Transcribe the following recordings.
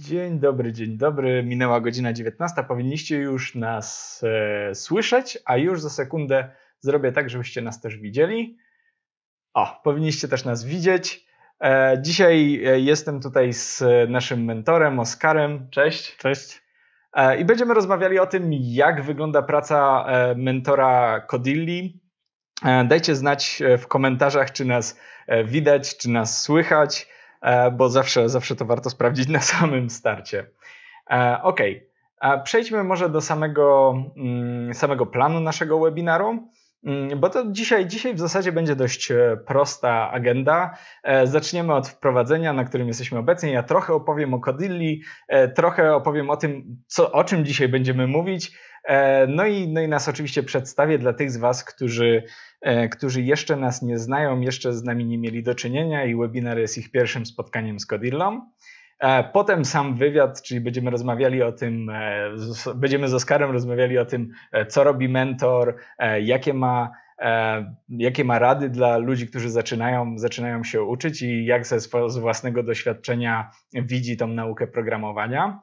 Dzień dobry, dzień dobry. Minęła godzina 19. Powinniście już nas e, słyszeć, a już za sekundę zrobię tak, żebyście nas też widzieli. O, powinniście też nas widzieć. E, dzisiaj e, jestem tutaj z naszym mentorem Oskarem. Cześć. Cześć. E, I będziemy rozmawiali o tym, jak wygląda praca e, mentora Kodilli. E, dajcie znać w komentarzach, czy nas widać, czy nas słychać. E, bo zawsze, zawsze to warto sprawdzić na samym starcie. E, ok, e, przejdźmy może do samego, mm, samego planu naszego webinaru. Mm, bo to dzisiaj, dzisiaj w zasadzie będzie dość e, prosta agenda. E, zaczniemy od wprowadzenia, na którym jesteśmy obecnie. Ja trochę opowiem o Kodilli, e, trochę opowiem o tym, co, o czym dzisiaj będziemy mówić. No i, no i nas oczywiście przedstawię dla tych z Was, którzy, którzy jeszcze nas nie znają, jeszcze z nami nie mieli do czynienia i webinar jest ich pierwszym spotkaniem z Kodillą. E, potem sam wywiad, czyli będziemy rozmawiali o tym, e, będziemy z Oskarem rozmawiali o tym, e, co robi mentor, jakie ma jakie ma rady dla ludzi, którzy zaczynają, zaczynają się uczyć i jak ze swojego własnego doświadczenia widzi tą naukę programowania.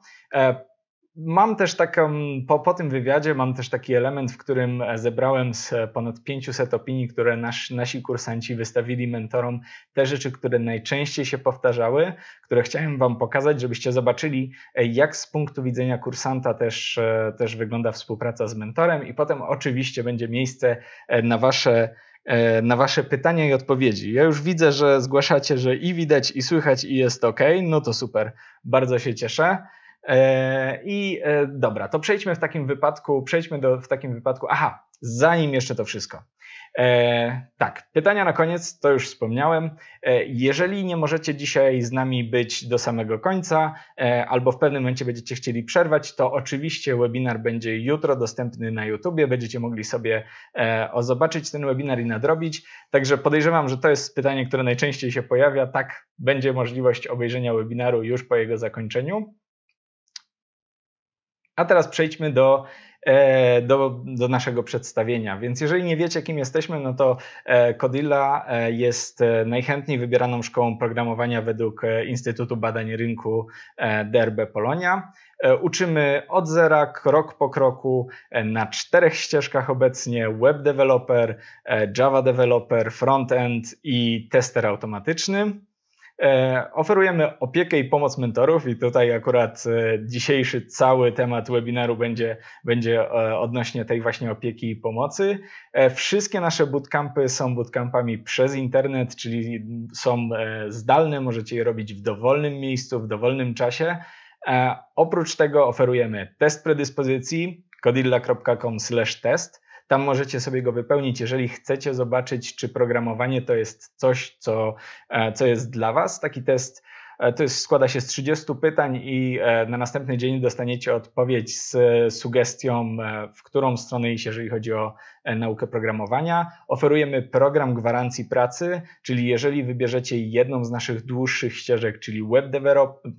Mam też taką, po, po, tym wywiadzie mam też taki element, w którym e, zebrałem z e, ponad 500 opinii, które nasz, nasi kursanci wystawili mentorom, te rzeczy, które najczęściej się powtarzały, które chciałem Wam pokazać, żebyście zobaczyli, e, jak z punktu widzenia kursanta też, też wygląda współpraca z mentorem i potem oczywiście będzie miejsce na Wasze na Wasze pytania i odpowiedzi. Ja już widzę, że zgłaszacie, że i widać, i słychać, i jest ok. No to super, bardzo się cieszę. E, I e, dobra, to przejdźmy w takim wypadku, przejdźmy do, w takim wypadku, aha, zanim jeszcze to wszystko. E, tak, pytania na koniec, to już wspomniałem. E, jeżeli nie możecie dzisiaj z nami być do samego końca, e, albo w pewnym momencie będziecie chcieli przerwać, to oczywiście webinar będzie jutro dostępny na YouTubie. Będziecie mogli sobie e, o, zobaczyć ten webinar i nadrobić. Także podejrzewam, że to jest pytanie, które najczęściej się pojawia. Tak, będzie możliwość obejrzenia webinaru już po jego zakończeniu. A teraz przejdźmy do e, do, do, naszego przedstawienia. Więc jeżeli nie wiecie, kim jesteśmy, no to e, Codilla e, jest najchętniej wybieraną szkołą programowania według Instytutu Badań Rynku DRB Polonia. Uczymy od zera, krok po kroku, na czterech ścieżkach obecnie web developer, Java developer, frontend i tester automatyczny. E, oferujemy opiekę i pomoc mentorów, i tutaj akurat e, dzisiejszy cały temat webinaru będzie, będzie e, odnośnie tej właśnie opieki i pomocy. Wszystkie nasze bootcampy są bootcampami przez internet, czyli są zdalne, możecie je robić w dowolnym miejscu, w dowolnym czasie. Oprócz tego oferujemy test predyspozycji codilla.com/test tam możecie sobie go wypełnić, jeżeli chcecie zobaczyć, czy programowanie to jest coś, co, e, co jest dla Was. Taki test e, to jest, składa się z 30 pytań i e, na następny dzień dostaniecie odpowiedź z sugestią, w którą stronę iść, jeżeli chodzi o naukę programowania. Oferujemy program gwarancji pracy, czyli jeżeli wybierzecie jedną z naszych dłuższych ścieżek, czyli web developer,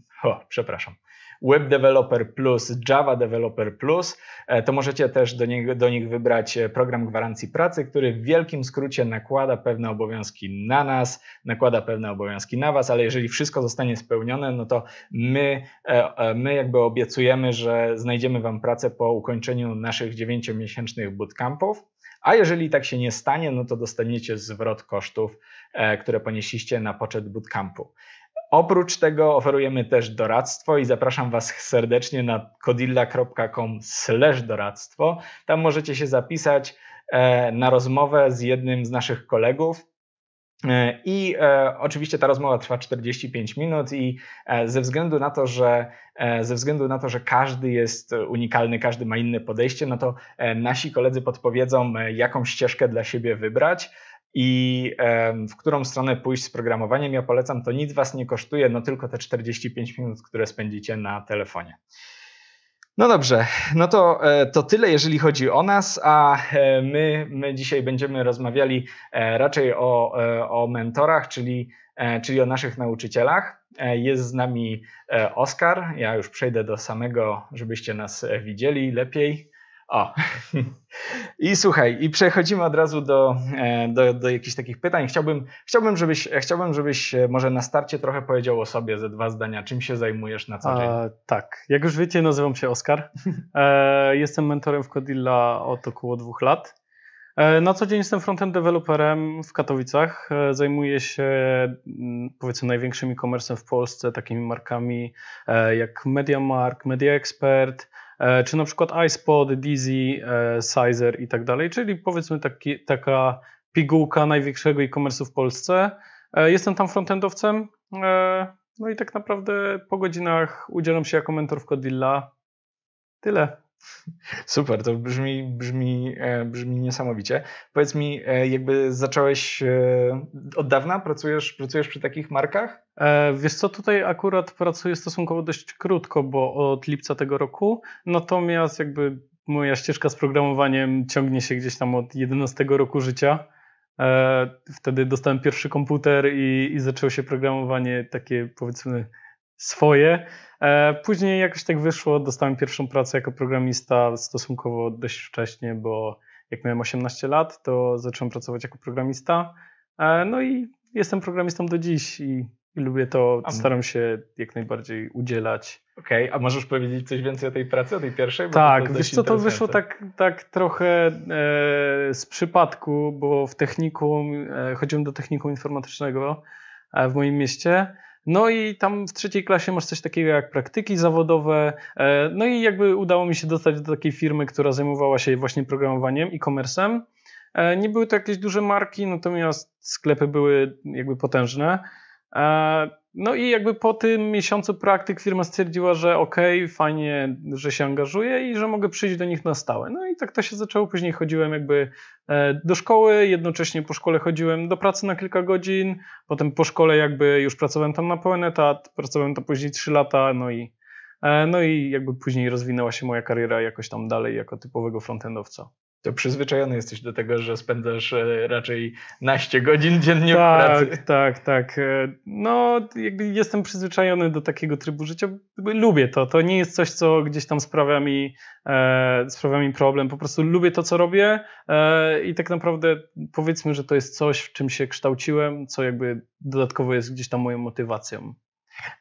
przepraszam, Web Developer Plus, Java Developer Plus, e, to możecie też do, do nich wybrać e, program gwarancji pracy, który w wielkim skrócie nakłada pewne obowiązki na nas, nakłada pewne obowiązki na Was, ale jeżeli wszystko zostanie spełnione, no to my, e, my jakby obiecujemy, że znajdziemy Wam pracę po ukończeniu naszych 9-miesięcznych bootcampów. A jeżeli tak się nie stanie, no to dostaniecie zwrot kosztów, które ponieśliście na poczet bootcampu. Oprócz tego oferujemy też doradztwo i zapraszam Was serdecznie na kodilla.com doradztwo. Tam możecie się zapisać e, na rozmowę z jednym z naszych kolegów. E, I e, oczywiście ta rozmowa trwa 45 minut i ze względu na to, że ze względu na to, że każdy jest unikalny, każdy ma inne podejście, no to nasi koledzy podpowiedzą, jaką ścieżkę dla siebie wybrać i w którą stronę pójść z programowaniem. Ja polecam, to nic Was nie kosztuje, no tylko te 45 minut, które spędzicie na telefonie. No dobrze, no to, e, to tyle, jeżeli chodzi o nas, a e, my, my dzisiaj będziemy rozmawiali e, raczej o, o mentorach, czyli, czyli o naszych nauczycielach. Jest z nami Oskar. Ja już przejdę do samego, żebyście nas widzieli lepiej. O. I słuchaj, i przechodzimy od razu do, e, do, do jakichś takich pytań. Chciałbym, chciałbym, żebyś, chciałbym, żebyś e, może na starcie trochę powiedział o sobie ze dwa zdania. Czym się zajmujesz na co dzień? A, tak, jak już wiecie, nazywam się Oskar. E, jestem mentorem w Codilla od około dwóch lat. E, na co dzień jestem frontend deweloperem w Katowicach. E, zajmuję się mm, powiedzmy największym e-commerce'em w Polsce, takimi markami e, jak MediaMark, MediaExpert, E, czy na przykład iSpot, Dizzy, e, Sizer i tak dalej, czyli powiedzmy taki, taka pigułka największego e-commerce w Polsce. E, jestem tam frontendowcem, no i tak naprawdę po godzinach udzielam się jako mentor w Codilla. Tyle. Super, to brzmi, brzmi, e, brzmi niesamowicie. Powiedz mi, e, jakby zacząłeś e, od dawna, pracujesz, pracujesz przy takich markach? Wiesz co, tutaj akurat pracuję stosunkowo dość krótko, bo od lipca tego roku, natomiast jakby moja ścieżka z programowaniem ciągnie się gdzieś tam od 11 roku życia. Wtedy dostałem pierwszy komputer i, i zaczęło się programowanie takie powiedzmy swoje. E, później jakoś tak wyszło, dostałem pierwszą pracę jako programista stosunkowo dość wcześnie, bo jak miałem 18 lat, to zacząłem pracować jako programista. E, no i jestem programistą do dziś i, i lubię to, a staram się jak najbardziej udzielać. Okej, okay, a możesz powiedzieć coś więcej o tej pracy, o tej pierwszej? Bo tak, wiesz co, to wyszło tak, tak trochę e, z przypadku, bo w technikum, e, chodziłem do technikum informatycznego e, w moim mieście, no i tam w trzeciej klasie masz coś takiego jak praktyki zawodowe. E, no i jakby udało mi się dostać do takiej firmy, która zajmowała się właśnie programowaniem i commerce'em. E, nie były to jakieś duże marki, natomiast sklepy były jakby potężne. E, no i jakby po tym miesiącu praktyk firma stwierdziła, że okej, okay, fajnie, że się angażuję i że mogę przyjść do nich na stałe. No i tak to się zaczęło. Później chodziłem jakby e, do szkoły, jednocześnie po szkole chodziłem do pracy na kilka godzin, potem po szkole jakby już pracowałem tam na pełen etat, pracowałem tam później 3 lata, no i, e, no i jakby później rozwinęła się moja kariera jakoś tam dalej jako typowego frontendowca to przyzwyczajony jesteś do tego, że spędzasz e, raczej naście godzin dziennie tak, w pracy. Tak, tak. E, no, jakby jestem przyzwyczajony do takiego trybu życia. Lubię to. To nie jest coś, co gdzieś tam sprawia mi, e, sprawia mi problem. Po prostu lubię to, co robię e, i tak naprawdę powiedzmy, że to jest coś, w czym się kształciłem, co jakby dodatkowo jest gdzieś tam moją motywacją.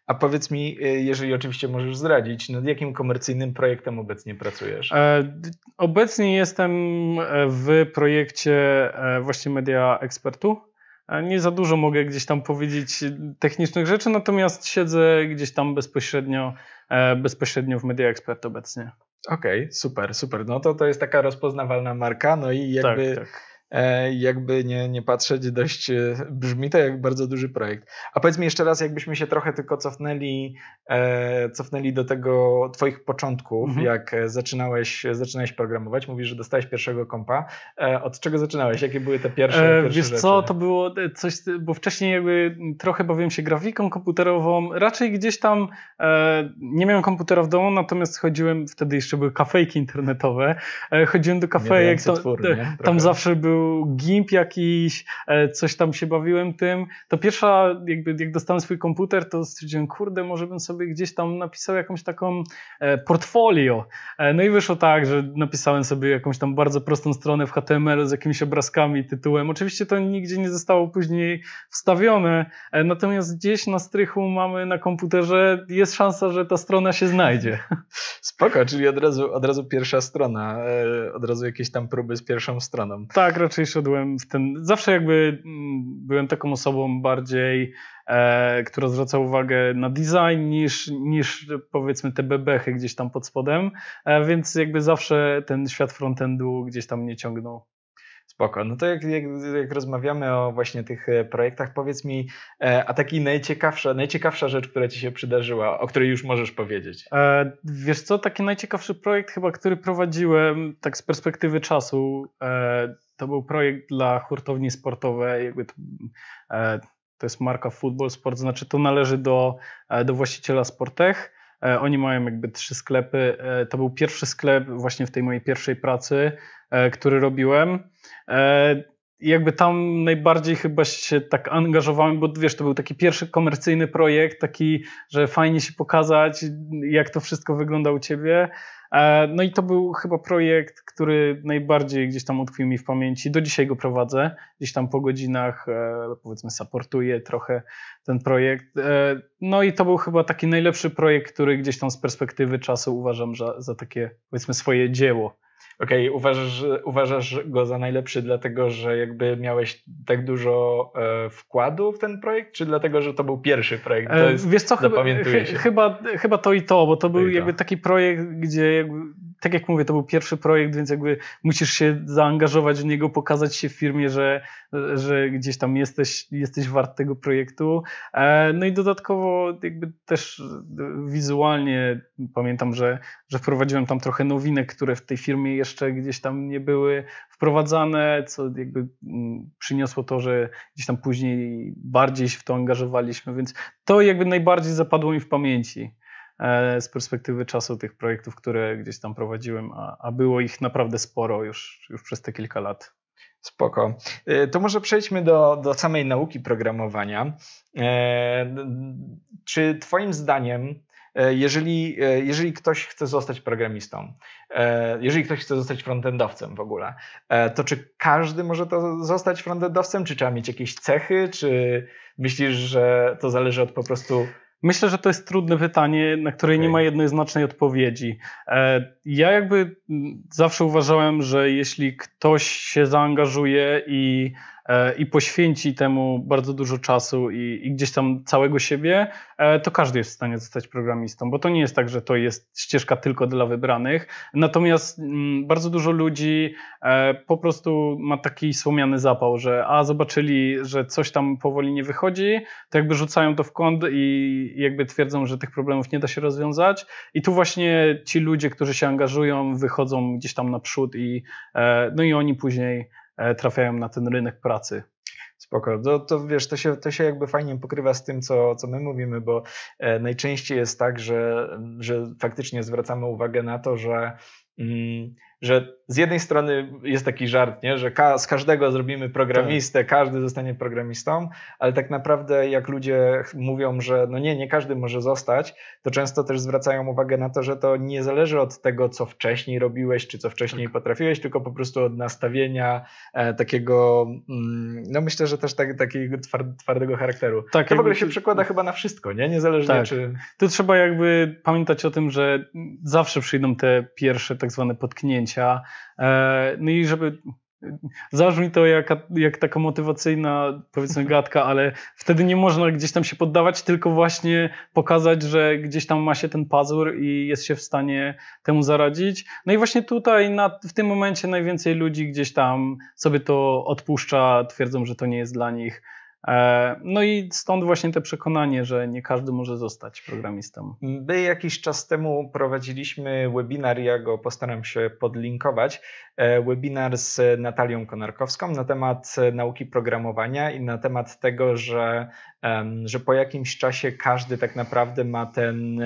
A powiedz mi, y, jeżeli oczywiście możesz zdradzić, nad jakim komercyjnym projektem obecnie pracujesz? E, obecnie jestem e, w projekcie e, właśnie Media Ekspertu. Nie za dużo mogę gdzieś tam powiedzieć technicznych rzeczy, natomiast siedzę gdzieś tam bezpośrednio, bezpośrednio w Media Ekspert obecnie. Okej, okay, super, super. No to to jest taka rozpoznawalna marka, no i jakby tak, tak E, jakby nie, nie patrzeć, dość e, brzmi to jak bardzo duży projekt. A powiedz mi jeszcze raz, jakbyśmy się trochę tylko cofnęli, e, cofnęli do tego twoich początków, mhm. jak zaczynałeś, zaczynałeś programować, mówisz, że dostałeś pierwszego kompa. Od czego zaczynałeś? Jakie były te pierwsze, pierwsze Wiesz rzeczy? co, to było coś, bo wcześniej jakby trochę bawiłem się grafiką komputerową, raczej gdzieś tam nie miałem komputera w domu, natomiast chodziłem, wtedy jeszcze były kafejki internetowe, chodziłem do kafejek, to, tam zawsze był był GIMP jakiś, e, coś tam się bawiłem tym, to pierwsza, jakby jak dostałem swój komputer, to stwierdziłem, kurde, może bym sobie gdzieś tam napisał jakąś taką e, portfolio. E, no i wyszło tak, że napisałem sobie jakąś tam bardzo prostą stronę w HTML z jakimiś obrazkami, tytułem. Oczywiście to nigdzie nie zostało później wstawione, natomiast gdzieś na strychu mamy na komputerze, jest szansa, że ta strona się znajdzie. Spoko, czyli od razu, od razu pierwsza strona, od razu jakieś tam próby z pierwszą stroną. Tak, raczej szedłem w ten. Zawsze jakby mm, byłem taką osobą bardziej, e, która zwraca uwagę na design niż, niż powiedzmy te bebechy gdzieś tam pod spodem, e, więc jakby zawsze ten świat frontendu gdzieś tam mnie ciągnął. Spoko. No to jak, jak, jak rozmawiamy o właśnie tych e, projektach, powiedz mi, e, a taki najciekawsza, najciekawsza rzecz, która ci się przydarzyła, o której już możesz powiedzieć. E, wiesz co, taki najciekawszy projekt chyba, który prowadziłem tak z perspektywy czasu, e, to był projekt dla hurtowni sportowej, jakby to, e, to jest marka Football Sport, znaczy to należy do, e, do właściciela Sportech E, oni mają jakby trzy sklepy. E, to był pierwszy sklep właśnie w tej mojej pierwszej pracy, e, który robiłem jakby tam najbardziej chyba się tak angażowałem, bo wiesz, to był taki pierwszy komercyjny projekt, taki, że fajnie się pokazać, jak to wszystko wygląda u ciebie. E, no i to był chyba projekt, który najbardziej gdzieś tam utkwił mi w pamięci. Do dzisiaj go prowadzę, gdzieś tam po godzinach e, powiedzmy supportuję trochę ten projekt. E, no i to był chyba taki najlepszy projekt, który gdzieś tam z perspektywy czasu uważam za, za takie powiedzmy swoje dzieło okej, okay, uważasz, uważasz go za najlepszy dlatego, że jakby miałeś tak dużo e, wkładu w ten projekt, czy dlatego, że to był pierwszy projekt? To e, jest, Wiesz co, chyba, ch chyba, chyba to i to, bo to, to był jakby to. taki projekt, gdzie jakby tak jak mówię, to był pierwszy projekt, więc jakby musisz się zaangażować w niego, pokazać się w firmie, że, że gdzieś tam jesteś, jesteś wart tego projektu. E, no i dodatkowo jakby też wizualnie pamiętam, że, że wprowadziłem tam trochę nowinek, które w tej firmie jeszcze gdzieś tam nie były wprowadzane, co jakby mm, przyniosło to, że gdzieś tam później bardziej się w to angażowaliśmy, więc to jakby najbardziej zapadło mi w pamięci. E, z perspektywy czasu tych projektów, które gdzieś tam prowadziłem, a, a było ich naprawdę sporo już, już przez te kilka lat. Spoko. E, to może przejdźmy do, do samej nauki programowania. E, czy Twoim zdaniem, jeżeli, jeżeli ktoś chce zostać programistą, jeżeli ktoś chce zostać frontendowcem w ogóle, to czy każdy może to zostać frontendowcem? Czy trzeba mieć jakieś cechy? Czy myślisz, że to zależy od po prostu Myślę, że to jest trudne pytanie, na które okay. nie ma jednoznacznej odpowiedzi. E, ja jakby mm, zawsze uważałem, że jeśli ktoś się zaangażuje i E, i poświęci temu bardzo dużo czasu i, i, gdzieś tam całego siebie, e, to każdy jest w stanie zostać programistą, bo to nie jest tak, że to jest ścieżka tylko dla wybranych. Natomiast mm, bardzo dużo ludzi e, po prostu ma taki słomiany zapał, że a zobaczyli, że coś tam powoli nie wychodzi, to jakby rzucają to w kąt i jakby twierdzą, że tych problemów nie da się rozwiązać. I tu właśnie ci ludzie, którzy się angażują, wychodzą gdzieś tam naprzód i no i oni później E, trafiają na ten rynek pracy. Spoko. To, to wiesz, to się, to się jakby fajnie pokrywa z tym, co, co my mówimy, bo e, najczęściej jest tak, że, że faktycznie zwracamy uwagę na to, że mm, że z jednej strony jest taki żart, nie? że ka z każdego zrobimy programistę, tak. każdy zostanie programistą, ale tak naprawdę jak ludzie mówią, że no nie, nie każdy może zostać, to często też zwracają uwagę na to, że to nie zależy od tego, co wcześniej robiłeś, czy co wcześniej tak. potrafiłeś, tylko po prostu od nastawienia e, takiego, mm, no myślę, że też tak, takiego twardego charakteru. Tak, to w ogóle się przekłada chyba na wszystko, nie? Niezależnie tak. czy... Tu trzeba jakby pamiętać o tym, że zawsze przyjdą te pierwsze tak zwane potknięcia, E, no i żeby Zabrzmi to jak, jak taka motywacyjna, powiedzmy, gadka, ale wtedy nie można gdzieś tam się poddawać, tylko właśnie pokazać, że gdzieś tam ma się ten pazur i jest się w stanie temu zaradzić. No i właśnie tutaj, na, w tym momencie, najwięcej ludzi gdzieś tam sobie to odpuszcza, twierdzą, że to nie jest dla nich E, no i stąd właśnie te przekonanie, że nie każdy może zostać programistą. My jakiś czas temu prowadziliśmy webinar, ja go postaram się podlinkować, e, webinar z Natalią Konarkowską na temat nauki programowania i na temat tego, że, że po jakimś czasie każdy tak naprawdę ma ten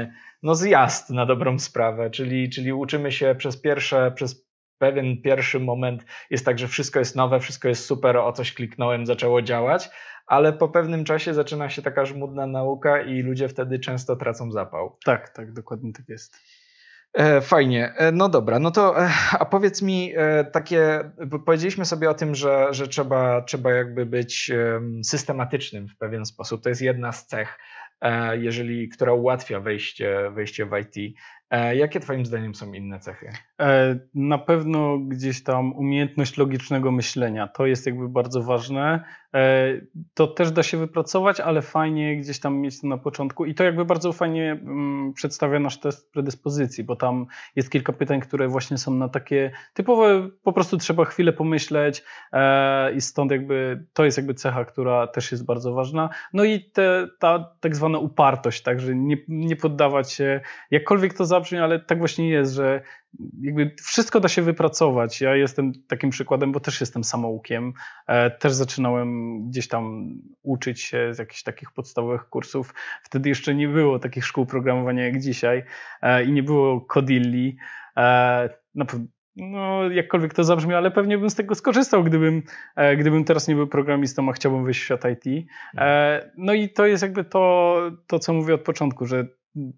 no zjazd na dobrą sprawę, czyli, czyli uczymy się przez pierwsze, przez pewien pierwszy moment jest tak, że wszystko jest nowe, wszystko jest super, o coś kliknąłem, zaczęło działać, ale po pewnym czasie zaczyna się taka żmudna nauka i ludzie wtedy często tracą zapał. Tak, tak, dokładnie tak jest. E, fajnie, e, no dobra, no to e, a powiedz mi takie, powiedzieliśmy sobie o tym, że, że trzeba, trzeba jakby być systematycznym w pewien sposób, to jest jedna z cech, jeżeli, która ułatwia wejście, wejście w IT. E, jakie Twoim zdaniem są inne cechy? E, na pewno gdzieś tam umiejętność logicznego myślenia. To jest jakby bardzo ważne. E, to też da się wypracować, ale fajnie gdzieś tam mieć to na początku. I to jakby bardzo fajnie mm, przedstawia nasz test predyspozycji, bo tam jest kilka pytań, które właśnie są na takie typowe, po prostu trzeba chwilę pomyśleć i stąd jakby to jest jakby cecha, która też jest bardzo ważna. No i te, ta tak zwana upartość, także nie, nie poddawać się, jakkolwiek to za zabrzmi, ale tak właśnie jest, że jakby wszystko da się wypracować. Ja jestem takim przykładem, bo też jestem samoukiem. E, też zaczynałem gdzieś tam uczyć się z jakichś takich podstawowych kursów. Wtedy jeszcze nie było takich szkół programowania jak dzisiaj e, i nie było Codilli. E, no, jakkolwiek to zabrzmi, ale pewnie bym z tego skorzystał, gdybym, gdybym teraz nie był programistą, a chciałbym wyjść w świat IT. no i to jest jakby to, to co mówię od początku, że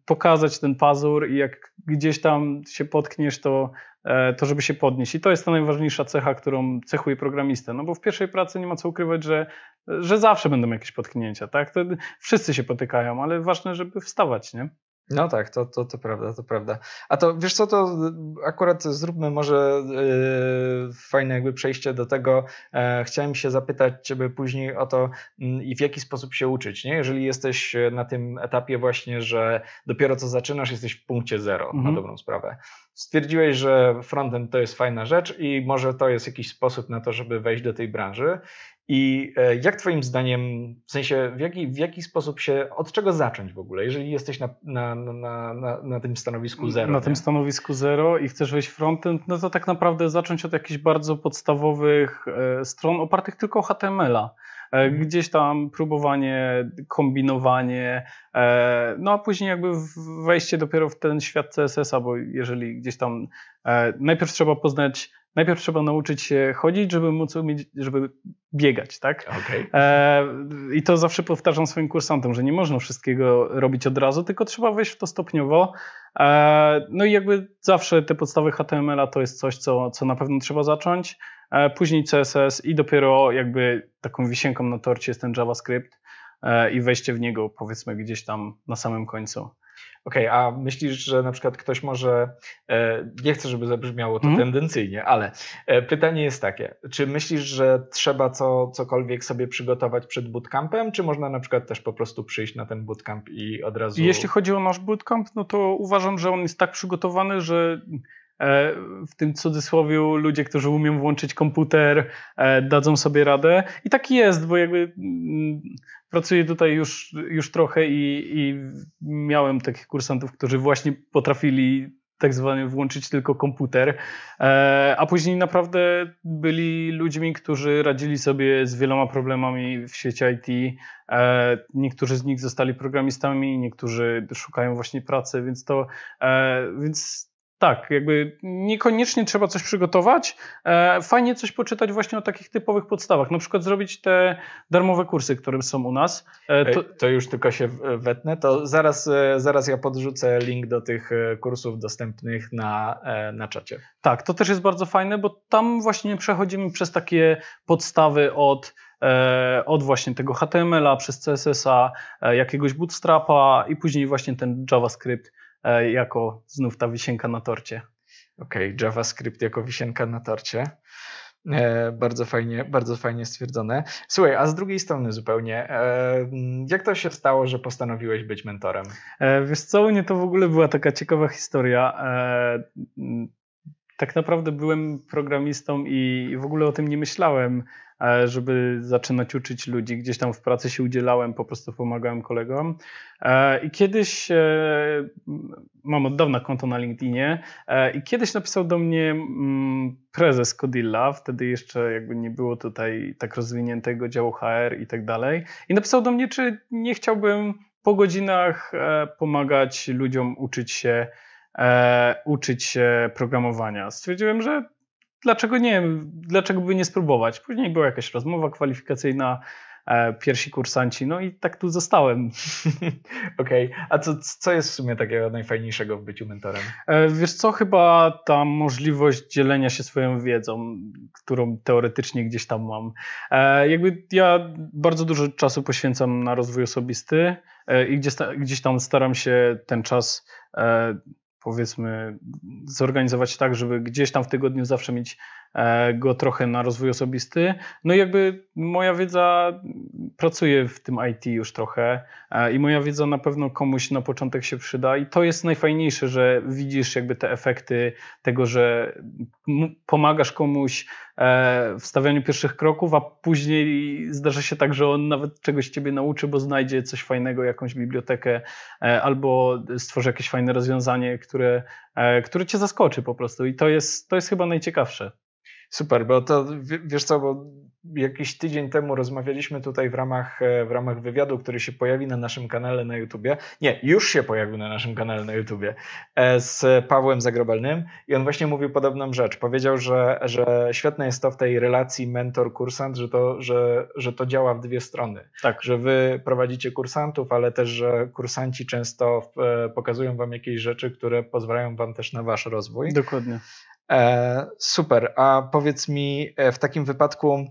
pokazać ten pazur i jak gdzieś tam się potkniesz, to, e, to żeby się podnieść. I to jest ta najważniejsza cecha, którą cechuje programistę. No bo w pierwszej pracy nie ma co ukrywać, że, że zawsze będą jakieś potknięcia, tak? To wszyscy się potykają, ale ważne, żeby wstawać, nie? No tak, to, to, to prawda, to prawda. A to wiesz co, to akurat zróbmy może yy, fajne jakby przejście do tego. E, chciałem się zapytać ciebie później o to mm, i yy, w jaki sposób się uczyć, nie? Jeżeli jesteś e, na tym etapie właśnie, że dopiero co zaczynasz, jesteś w punkcie zero mhm. na dobrą sprawę. Stwierdziłeś, że frontend to jest fajna rzecz i może to jest jakiś sposób na to, żeby wejść do tej branży i e, jak Twoim zdaniem, w sensie w jaki, w jaki sposób się, od czego zacząć w ogóle, jeżeli jesteś na, na, na, na, na tym stanowisku zero? Na nie? tym stanowisku zero i chcesz wejść frontend, no to tak naprawdę zacząć od jakichś bardzo podstawowych e, stron opartych tylko o HTML-a. E, mhm. Gdzieś tam próbowanie, kombinowanie, no a później jakby wejście dopiero w ten świat CSS-a, bo jeżeli gdzieś tam najpierw trzeba poznać najpierw trzeba nauczyć się chodzić, żeby móc umieć, żeby biegać, tak? Okay. E, I to zawsze powtarzam swoim kursantom, że nie można wszystkiego robić od razu, tylko trzeba wejść w to stopniowo. E, no i jakby zawsze te podstawy HTML-a to jest coś, co, co na pewno trzeba zacząć. E, później CSS i dopiero jakby taką wisienką na torcie jest ten JavaScript e, i wejście w niego powiedzmy gdzieś tam na samym końcu. Okej, okay, a myślisz, że na przykład ktoś może, e, nie chcę, żeby zabrzmiało to mhm. tendencyjnie, ale e, pytanie jest takie, czy myślisz, że trzeba co, cokolwiek sobie przygotować przed bootcampem, czy można na przykład też po prostu przyjść na ten bootcamp i od razu... Jeśli chodzi o nasz bootcamp, no to uważam, że on jest tak przygotowany, że E, w tym cudzysłowie ludzie, którzy umieją włączyć komputer, e, dadzą sobie radę. I tak jest, bo jakby mm, pracuję tutaj już, już trochę i, i miałem takich kursantów, którzy właśnie potrafili tak zwany włączyć tylko komputer, e, a później naprawdę byli ludźmi, którzy radzili sobie z wieloma problemami w sieci IT. Niektórzy z nich zostali programistami, niektórzy szukają właśnie pracy, więc to, więc tak, jakby niekoniecznie trzeba coś przygotować. E, fajnie coś poczytać właśnie o takich typowych podstawach. Na przykład zrobić te darmowe kursy, które są u nas. E, to, to już tylko się wetnę. To zaraz, e, zaraz ja podrzucę link do tych kursów dostępnych na, na czacie. Tak, to też jest bardzo fajne, bo tam właśnie przechodzimy przez takie podstawy od od właśnie tego HTML-a przez CSS-a, jakiegoś bootstrapa i później właśnie ten JavaScript E, jako znów ta wisienka na torcie. Okej, okay, JavaScript jako wisienka na torcie. E, bardzo fajnie, bardzo fajnie stwierdzone. Słuchaj, a z drugiej strony zupełnie, e, jak to się stało, że postanowiłeś być mentorem? E, wiesz co, mnie to w ogóle była taka ciekawa historia. E, tak naprawdę byłem programistą i w ogóle o tym nie myślałem E, żeby zaczynać uczyć ludzi. Gdzieś tam w pracy się udzielałem, po prostu pomagałem kolegom. E, I kiedyś, e, mam od dawna konto na LinkedInie, i kiedyś napisał do mnie mm, prezes Kodilla. wtedy jeszcze jakby nie było tutaj tak rozwiniętego działu HR i tak dalej. I napisał do mnie, czy nie chciałbym po godzinach pomagać ludziom uczyć się uczyć się programowania. Stwierdziłem, że dlaczego nie, dlaczego by nie spróbować? Później była jakaś rozmowa kwalifikacyjna, e, pierwsi kursanci, no i tak tu zostałem. Okej, okay. a co, co jest w sumie takiego najfajniejszego w byciu mentorem? E, wiesz co, chyba ta możliwość dzielenia się swoją wiedzą, którą teoretycznie gdzieś tam mam. E, jakby ja bardzo dużo czasu poświęcam na rozwój osobisty i gdzieś tam staram się ten czas powiedzmy zorganizować tak, żeby gdzieś tam w tygodniu zawsze mieć e, go trochę na rozwój osobisty. No i jakby moja wiedza, pracuję w tym IT już trochę e, i moja wiedza na pewno komuś na początek się przyda i to jest najfajniejsze, że widzisz jakby te efekty tego, że pomagasz komuś, E, w stawianiu pierwszych kroków, a później zdarza się tak, że on nawet czegoś ciebie nauczy, bo znajdzie coś fajnego, jakąś bibliotekę e, albo stworzy jakieś fajne rozwiązanie, które, e, które cię zaskoczy po prostu. I to jest, to jest chyba najciekawsze. Super, bo to wiesz co, bo jakiś tydzień temu rozmawialiśmy tutaj w ramach, e, w ramach wywiadu, który się pojawi na naszym kanale na YouTubie. Nie, już się pojawił na naszym kanale na YouTubie e, z Pawłem Zagrobalnym i on właśnie mówił podobną rzecz. Powiedział, że, że świetne jest to w tej relacji mentor-kursant, że to, że, że to działa w dwie strony. Tak. Że wy prowadzicie kursantów, ale też, że kursanci często e, pokazują wam jakieś rzeczy, które pozwalają wam też na wasz rozwój. Dokładnie. E, super, a powiedz mi e, w takim wypadku,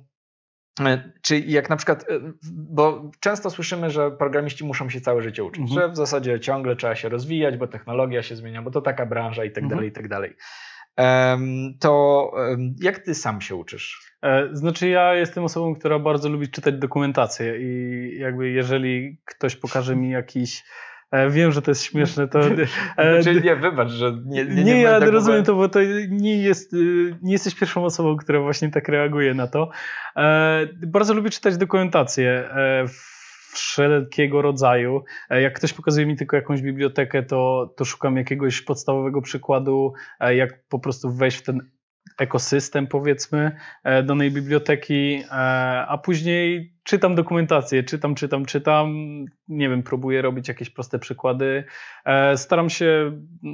e, czy jak na przykład, bo często słyszymy, że programiści muszą się całe życie uczyć, mhm. że w zasadzie ciągle trzeba się rozwijać, bo technologia się zmienia, bo to taka branża i tak mhm. dalej, i tak dalej. To jak ty sam się uczysz? Znaczy, ja jestem osobą, która bardzo lubi czytać dokumentację i jakby jeżeli ktoś pokaże mi jakiś E, wiem, że to jest śmieszne. To, znaczy, e, znaczy nie, wybacz, że nie Nie, nie, nie ja tak rozumiem to, bo to nie, jest, y, nie jesteś pierwszą osobą, która właśnie tak reaguje na to. E, bardzo lubię czytać dokumentacje wszelkiego rodzaju. Jak ktoś pokazuje mi tylko jakąś bibliotekę, to, to szukam jakiegoś podstawowego przykładu, jak po prostu wejść w ten ekosystem powiedzmy e, danej biblioteki, e, a później czytam dokumentację, czytam, czytam, czytam, nie wiem, próbuję robić jakieś proste przykłady. E, staram się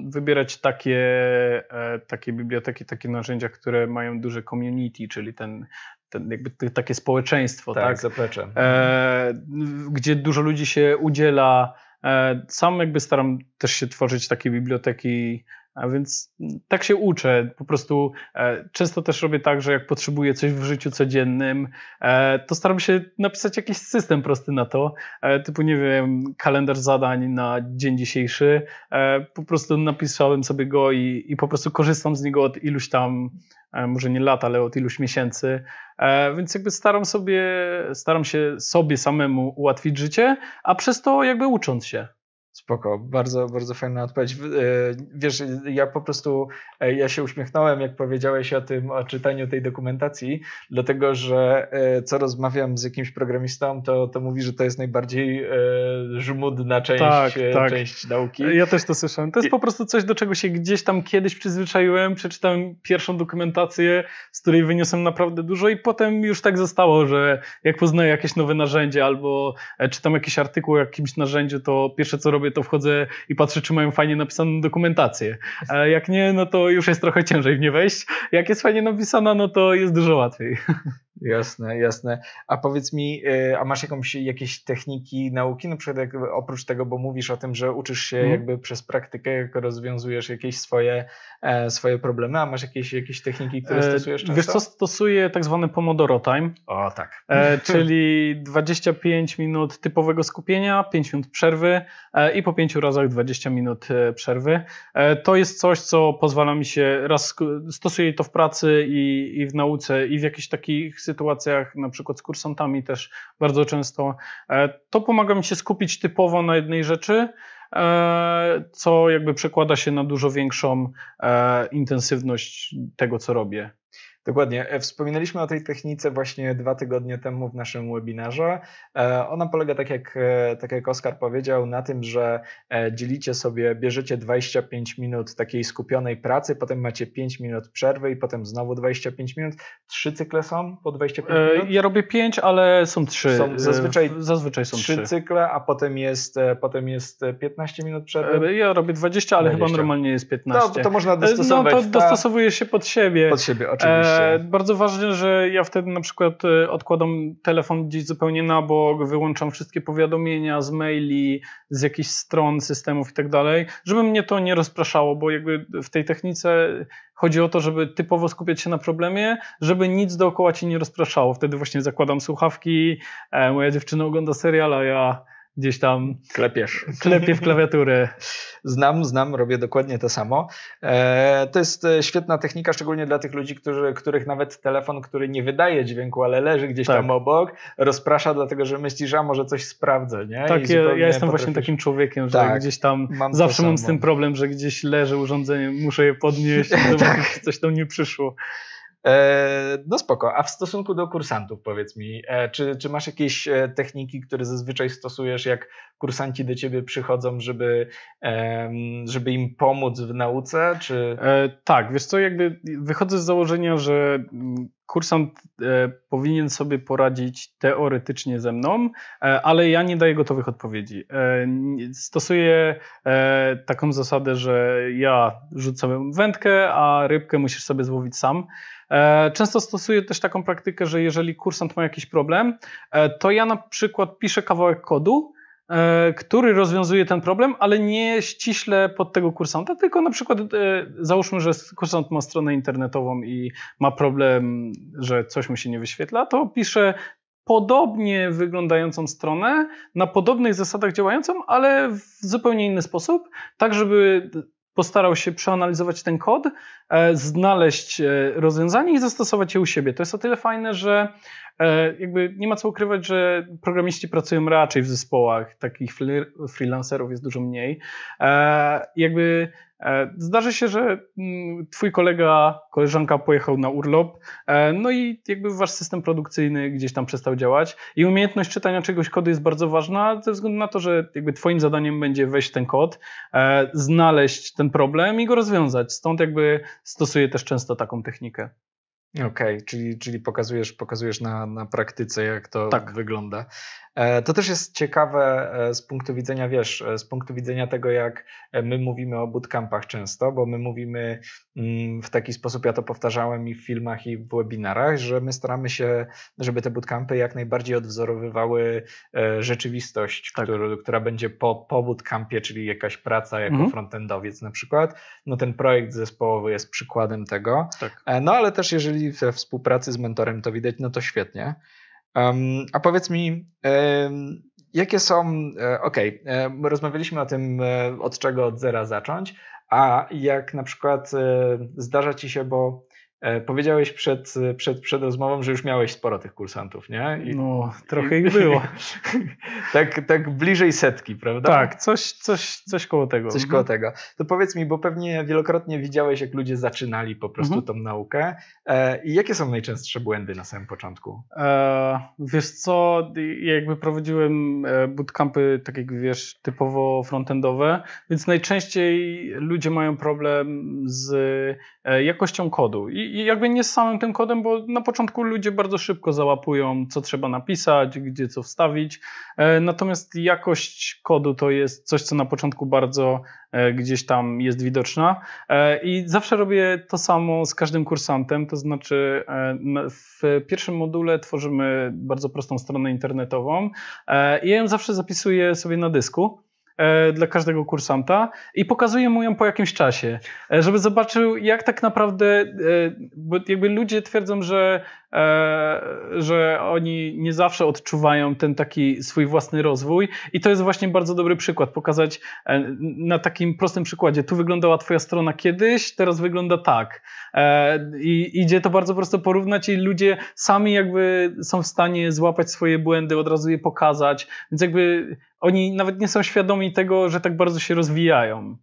wybierać takie, takie biblioteki, takie narzędzia, które mają duże community, czyli ten, ten jakby takie społeczeństwo, tak, tak? zaplecze. Gdzie dużo ludzi się udziela. Sam jakby staram też się tworzyć takie biblioteki a więc tak się uczę. Po prostu e, często też robię tak, że jak potrzebuję coś w życiu codziennym, e, to staram się napisać jakiś system prosty na to, e, typu nie wiem, kalendarz zadań na dzień dzisiejszy. E, po prostu napisałem sobie go i, i po prostu korzystam z niego od iluś tam, e, może nie lat, ale od iluś miesięcy. E, więc jakby staram sobie, staram się sobie samemu ułatwić życie, a przez to jakby ucząc się. Spoko, bardzo, bardzo fajna odpowiedź. E, wiesz, ja po prostu e, ja się uśmiechnąłem, jak powiedziałeś o tym, o czytaniu tej dokumentacji, dlatego że e, co rozmawiam z jakimś programistą, to, to mówi, że to jest najbardziej żmudna część, tak, tak. część nauki. Ja też to słyszałem. To jest po prostu coś, do czego się gdzieś tam kiedyś przyzwyczaiłem, przeczytałem pierwszą dokumentację, z której wyniosłem naprawdę dużo i potem już tak zostało, że jak poznaję jakieś nowe narzędzie albo czytam jakiś artykuł o jakimś narzędziu, to pierwsze co robię robię, to wchodzę i patrzę, czy mają fajnie napisaną dokumentację. A jak nie, no to już jest trochę ciężej w nie wejść. Jak jest fajnie napisana, no to jest dużo łatwiej. Jasne, jasne. A powiedz mi, e, a masz jakąś, jakieś techniki nauki, na przykład oprócz tego, bo mówisz o tym, że uczysz się hmm. jakby przez praktykę, jak rozwiązujesz jakieś swoje, e, swoje problemy, a masz jakieś, jakieś techniki, które e, stosujesz często? Wiesz co, stosuję tak zwany Pomodoro Time. O, tak. E, czyli 25 minut typowego skupienia, 5 minut przerwy e, i po 5 razach 20 minut e, przerwy. to jest coś, co pozwala mi się, raz stosuję to w pracy i, i w nauce i w jakichś takich sytuacjach, na przykład z kursantami też bardzo często, e, to pomaga mi się skupić typowo na jednej rzeczy, e, co jakby przekłada się na dużo większą e, intensywność tego, co robię. Dokładnie. E, wspominaliśmy o tej technice właśnie dwa tygodnie temu w naszym webinarze. E, ona polega, tak jak, e, tak jak Oskar powiedział, na tym, że dzielicie sobie, bierzecie 25 minut takiej skupionej pracy, potem macie 5 minut przerwy i potem znowu 25 minut. Trzy cykle są po 25 minut? Ja robię 5, ale są trzy. Są, zazwyczaj, zazwyczaj są trzy cykle, a potem jest, potem jest 15 minut przerwy. Ja robię 20, ale 20. chyba normalnie jest 15. No, to można dostosować. No, to dostosowuje się pod siebie. Pod siebie, oczywiście. E, bardzo ważne, że ja wtedy na przykład e, odkładam telefon gdzieś zupełnie na bok, wyłączam wszystkie powiadomienia z maili, z jakichś stron, systemów i tak dalej, żeby mnie to nie rozpraszało, bo jakby w tej technice chodzi o to, żeby typowo skupiać się na problemie, żeby nic dookoła ci nie rozpraszało. Wtedy właśnie zakładam słuchawki, e, moja dziewczyna ogląda serial, a ja gdzieś tam. Klepiesz. Klepie w klawiaturę. Znam, znam, robię dokładnie to samo. E, to jest e, świetna technika, szczególnie dla tych ludzi, którzy, których nawet telefon, który nie wydaje dźwięku, ale leży gdzieś tak. tam obok, rozprasza, dlatego że myślisz, że może coś sprawdzę. Nie? Tak, ja, ja, jestem właśnie takim człowiekiem, że tak, gdzieś tam mam zawsze mam z tym problem, że gdzieś leży urządzenie, muszę je podnieść, tak. coś tam nie przyszło. E, no spoko, a w stosunku do kursantów powiedz mi, e, czy, czy masz jakieś e, techniki, które zazwyczaj stosujesz, jak kursanci do ciebie przychodzą, żeby, żeby im pomóc w nauce? Czy... Tak, wiesz co, jakby wychodzę z założenia, że mm, kursant e, powinien sobie poradzić teoretycznie ze mną, e, ale ja nie daję gotowych odpowiedzi. E, stosuję taką zasadę, że ja rzucam wędkę, a rybkę musisz sobie złowić sam. Często stosuję też taką praktykę, że jeżeli kursant ma jakiś problem, to ja na przykład piszę kawałek kodu E, który rozwiązuje ten problem, ale nie ściśle pod tego kursanta, tylko na przykład e, załóżmy, że kursant ma stronę internetową i ma problem, że coś mu się nie wyświetla, to pisze podobnie wyglądającą stronę, na podobnych zasadach działającą, ale w zupełnie inny sposób, tak żeby postarał się przeanalizować ten kod, e, znaleźć rozwiązanie i zastosować je u siebie. To jest o tyle fajne, że E, jakby nie ma co ukrywać, że programiści pracują raczej w zespołach, takich freelancerów jest dużo mniej. E, jakby e, Zdarzy się, że mm, twój kolega, koleżanka pojechał na urlop, no i jakby wasz system produkcyjny gdzieś tam przestał działać i umiejętność czytania czegoś kodu jest bardzo ważna ze względu na to, że jakby twoim zadaniem będzie wejść ten kod, znaleźć ten problem i go rozwiązać. Stąd jakby stosuję też często taką technikę. Okej, okay, czyli, czyli pokazujesz, pokazujesz na, na praktyce, jak to tak. wygląda. E, to też jest ciekawe e, z punktu widzenia, wiesz, e, z punktu widzenia tego, jak my mówimy o bootcampach często, bo my mówimy mm, w taki sposób, ja to powtarzałem i w filmach, i w webinarach, że my staramy się, żeby te bootcampy jak najbardziej odwzorowywały rzeczywistość, tak. która, która będzie po, po bootcampie, czyli jakaś praca jako mhm. frontendowiec na przykład. No ten projekt zespołowy jest przykładem tego. Tak. No ale też jeżeli we współpracy z mentorem to widać, no to świetnie. Um, a powiedz mi, um, jakie są. E, okej, okay, e, rozmawialiśmy o tym, e, od czego od zera zacząć, a jak na przykład zdarza ci się, bo E, powiedziałeś przed, przed, przed rozmową, że już miałeś sporo tych kursantów, nie? I, no, trochę i, ich było. tak, tak bliżej setki, prawda? Tak, coś, coś, coś koło tego. Coś koło no. tego. To powiedz mi, bo pewnie wielokrotnie widziałeś, jak ludzie zaczynali po prostu mhm. tą naukę. E, I jakie są najczęstsze błędy na samym początku? E, wiesz co, Ja jakby prowadziłem e, bootcampy, tak jak wiesz, typowo frontendowe, więc najczęściej ludzie mają problem z e, jakością kodu. I jakby nie z samym tym kodem, bo na początku ludzie bardzo szybko załapują, co trzeba napisać, gdzie co wstawić. E, natomiast jakość kodu to jest coś, co na początku bardzo e, gdzieś tam jest widoczna. E, I zawsze robię to samo z każdym kursantem, to znaczy w pierwszym module tworzymy bardzo prostą stronę internetową i ja ją zawsze zapisuję sobie na dysku. E, dla każdego kursanta i pokazuję mu ją po jakimś czasie, e, żeby zobaczył, jak tak naprawdę, e, bo jakby ludzie twierdzą, że E, że oni nie zawsze odczuwają ten taki swój własny rozwój i to jest właśnie bardzo dobry przykład, pokazać e, na takim prostym przykładzie, tu wyglądała twoja strona kiedyś, teraz wygląda tak e, i idzie to bardzo prosto porównać i ludzie sami jakby są w stanie złapać swoje błędy, od razu je pokazać, więc jakby oni nawet nie są świadomi tego, że tak bardzo się rozwijają.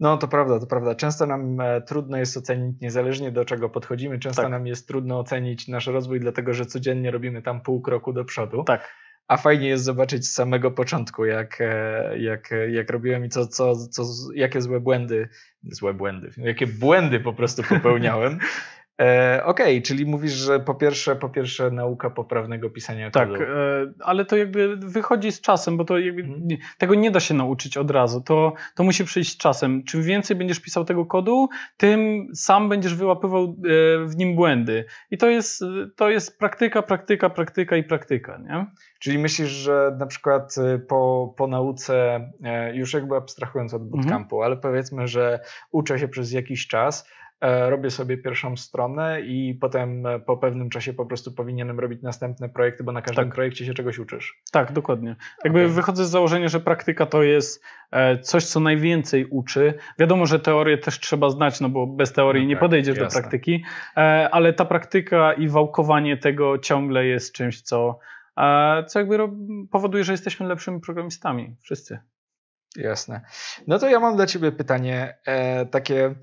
No to prawda, to prawda. Często nam e, trudno jest ocenić, niezależnie do czego podchodzimy, często tak. nam jest trudno ocenić nasz rozwój, dlatego że codziennie robimy tam pół kroku do przodu. Tak. A fajnie jest zobaczyć z samego początku, jak, e, jak, jak robiłem i co, co, co, jakie złe błędy, złe błędy, jakie błędy po prostu popełniałem. E, okej, okay, czyli mówisz, że po pierwsze, po pierwsze nauka poprawnego pisania tak, kodu. Tak, ale to jakby wychodzi z czasem, bo to jakby, hmm. tego nie da się nauczyć od razu. To, to musi przyjść z czasem. Czym więcej będziesz pisał tego kodu, tym sam będziesz wyłapywał e, w nim błędy. I to jest, to jest praktyka, praktyka, praktyka i praktyka. Nie? Czyli myślisz, że na przykład po, po nauce, już jakby abstrahując od mhm. bootcampu, hmm. ale powiedzmy, że uczę się przez jakiś czas, E, robię sobie pierwszą stronę i potem e, po pewnym czasie po prostu powinienem robić następne projekty, bo na każdym tak. projekcie się czegoś uczysz. Tak, dokładnie. Jakby okay. wychodzę z założenia, że praktyka to jest e, coś, co najwięcej uczy. Wiadomo, że teorię też trzeba znać, no bo bez teorii no nie tak, podejdziesz jasne. do praktyki, ale ta praktyka i wałkowanie tego ciągle jest czymś, co, co jakby powoduje, że jesteśmy lepszymi programistami, wszyscy. Jasne. No to ja mam dla Ciebie pytanie e, takie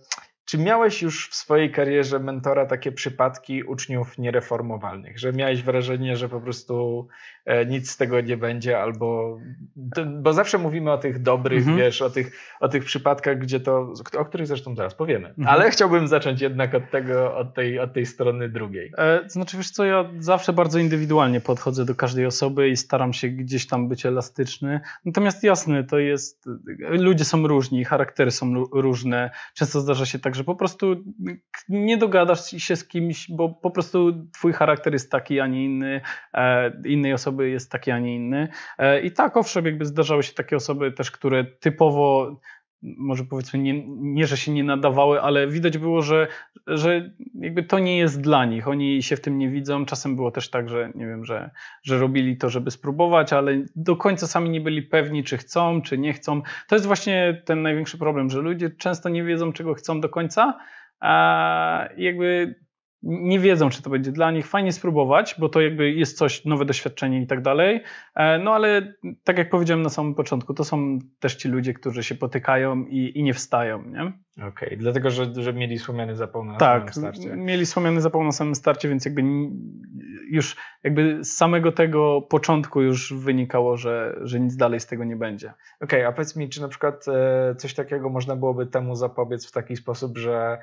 czy miałeś już w swojej karierze mentora takie przypadki uczniów niereformowalnych, że miałeś wrażenie, że po prostu e, nic z tego nie będzie, albo. Bo zawsze mówimy o tych dobrych, mhm. wiesz, o tych, o tych przypadkach, gdzie to. O których zresztą zaraz powiemy. Mhm. Ale chciałbym zacząć jednak od tego, od tej, od tej strony drugiej. E, znaczy, wiesz co, ja zawsze bardzo indywidualnie podchodzę do każdej osoby i staram się gdzieś tam być elastyczny. Natomiast jasne, to jest. Ludzie są różni, charaktery są różne. Często zdarza się tak, że po prostu nie dogadasz się z kimś, bo po prostu twój charakter jest taki, a nie inny, e, innej osoby jest taki, a nie inny. E, I tak, owszem, jakby zdarzały się takie osoby też, które typowo może powiedzmy, nie, nie, że się nie nadawały, ale widać było, że, że jakby to nie jest dla nich, oni się w tym nie widzą. Czasem było też tak, że nie wiem, że, że robili to, żeby spróbować, ale do końca sami nie byli pewni, czy chcą, czy nie chcą. To jest właśnie ten największy problem, że ludzie często nie wiedzą, czego chcą do końca, a jakby nie wiedzą, czy to będzie dla nich. Fajnie spróbować, bo to jakby jest coś, nowe doświadczenie i tak dalej. E, no ale tak jak powiedziałem na samym początku, to są też ci ludzie, którzy się potykają i, i nie wstają, nie? Okej, okay. dlatego, że, że mieli słomiany zapał na tak, samym starcie. mieli słomiany zapał na samym starcie, więc jakby już jakby z samego tego początku już wynikało, że, że nic dalej z tego nie będzie. Okej, okay, a powiedz mi, czy na przykład e, coś takiego można byłoby temu zapobiec w taki sposób, że,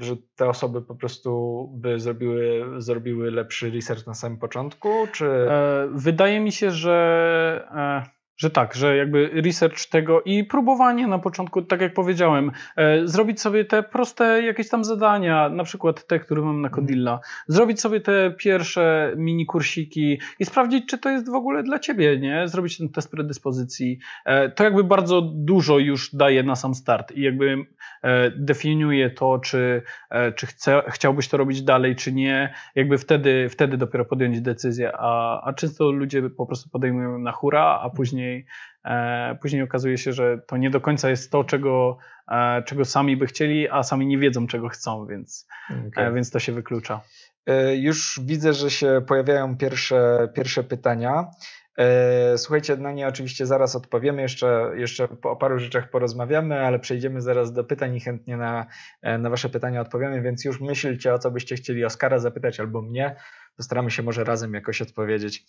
że te osoby po prostu by zrobiły, zrobiły lepszy research na samym początku, czy... E, wydaje mi się, że e, że tak, że jakby research tego i próbowanie na początku, tak jak powiedziałem, e, zrobić sobie te proste jakieś tam zadania, na przykład te, które mam na Codilla, zrobić sobie te pierwsze mini kursiki i sprawdzić, czy to jest w ogóle dla ciebie, nie? Zrobić ten test predyspozycji. E, to jakby bardzo dużo już daje na sam start i jakby e, definiuje to, czy, e, czy chce, chciałbyś to robić dalej, czy nie. Jakby wtedy, wtedy dopiero podjąć decyzję, a, a często ludzie po prostu podejmują na hura, a później później, e, później okazuje się, że to nie do końca jest to, czego, e, czego sami by chcieli, a sami nie wiedzą, czego chcą, więc, e, okay. więc to się wyklucza. Już widzę, że się pojawiają pierwsze, pierwsze pytania. Słuchajcie, na nie oczywiście zaraz odpowiemy, jeszcze, jeszcze o paru rzeczach porozmawiamy, ale przejdziemy zaraz do pytań i chętnie na, na Wasze pytania odpowiemy, więc już myślcie o co byście chcieli Oskara zapytać albo mnie. Postaramy się może razem jakoś odpowiedzieć.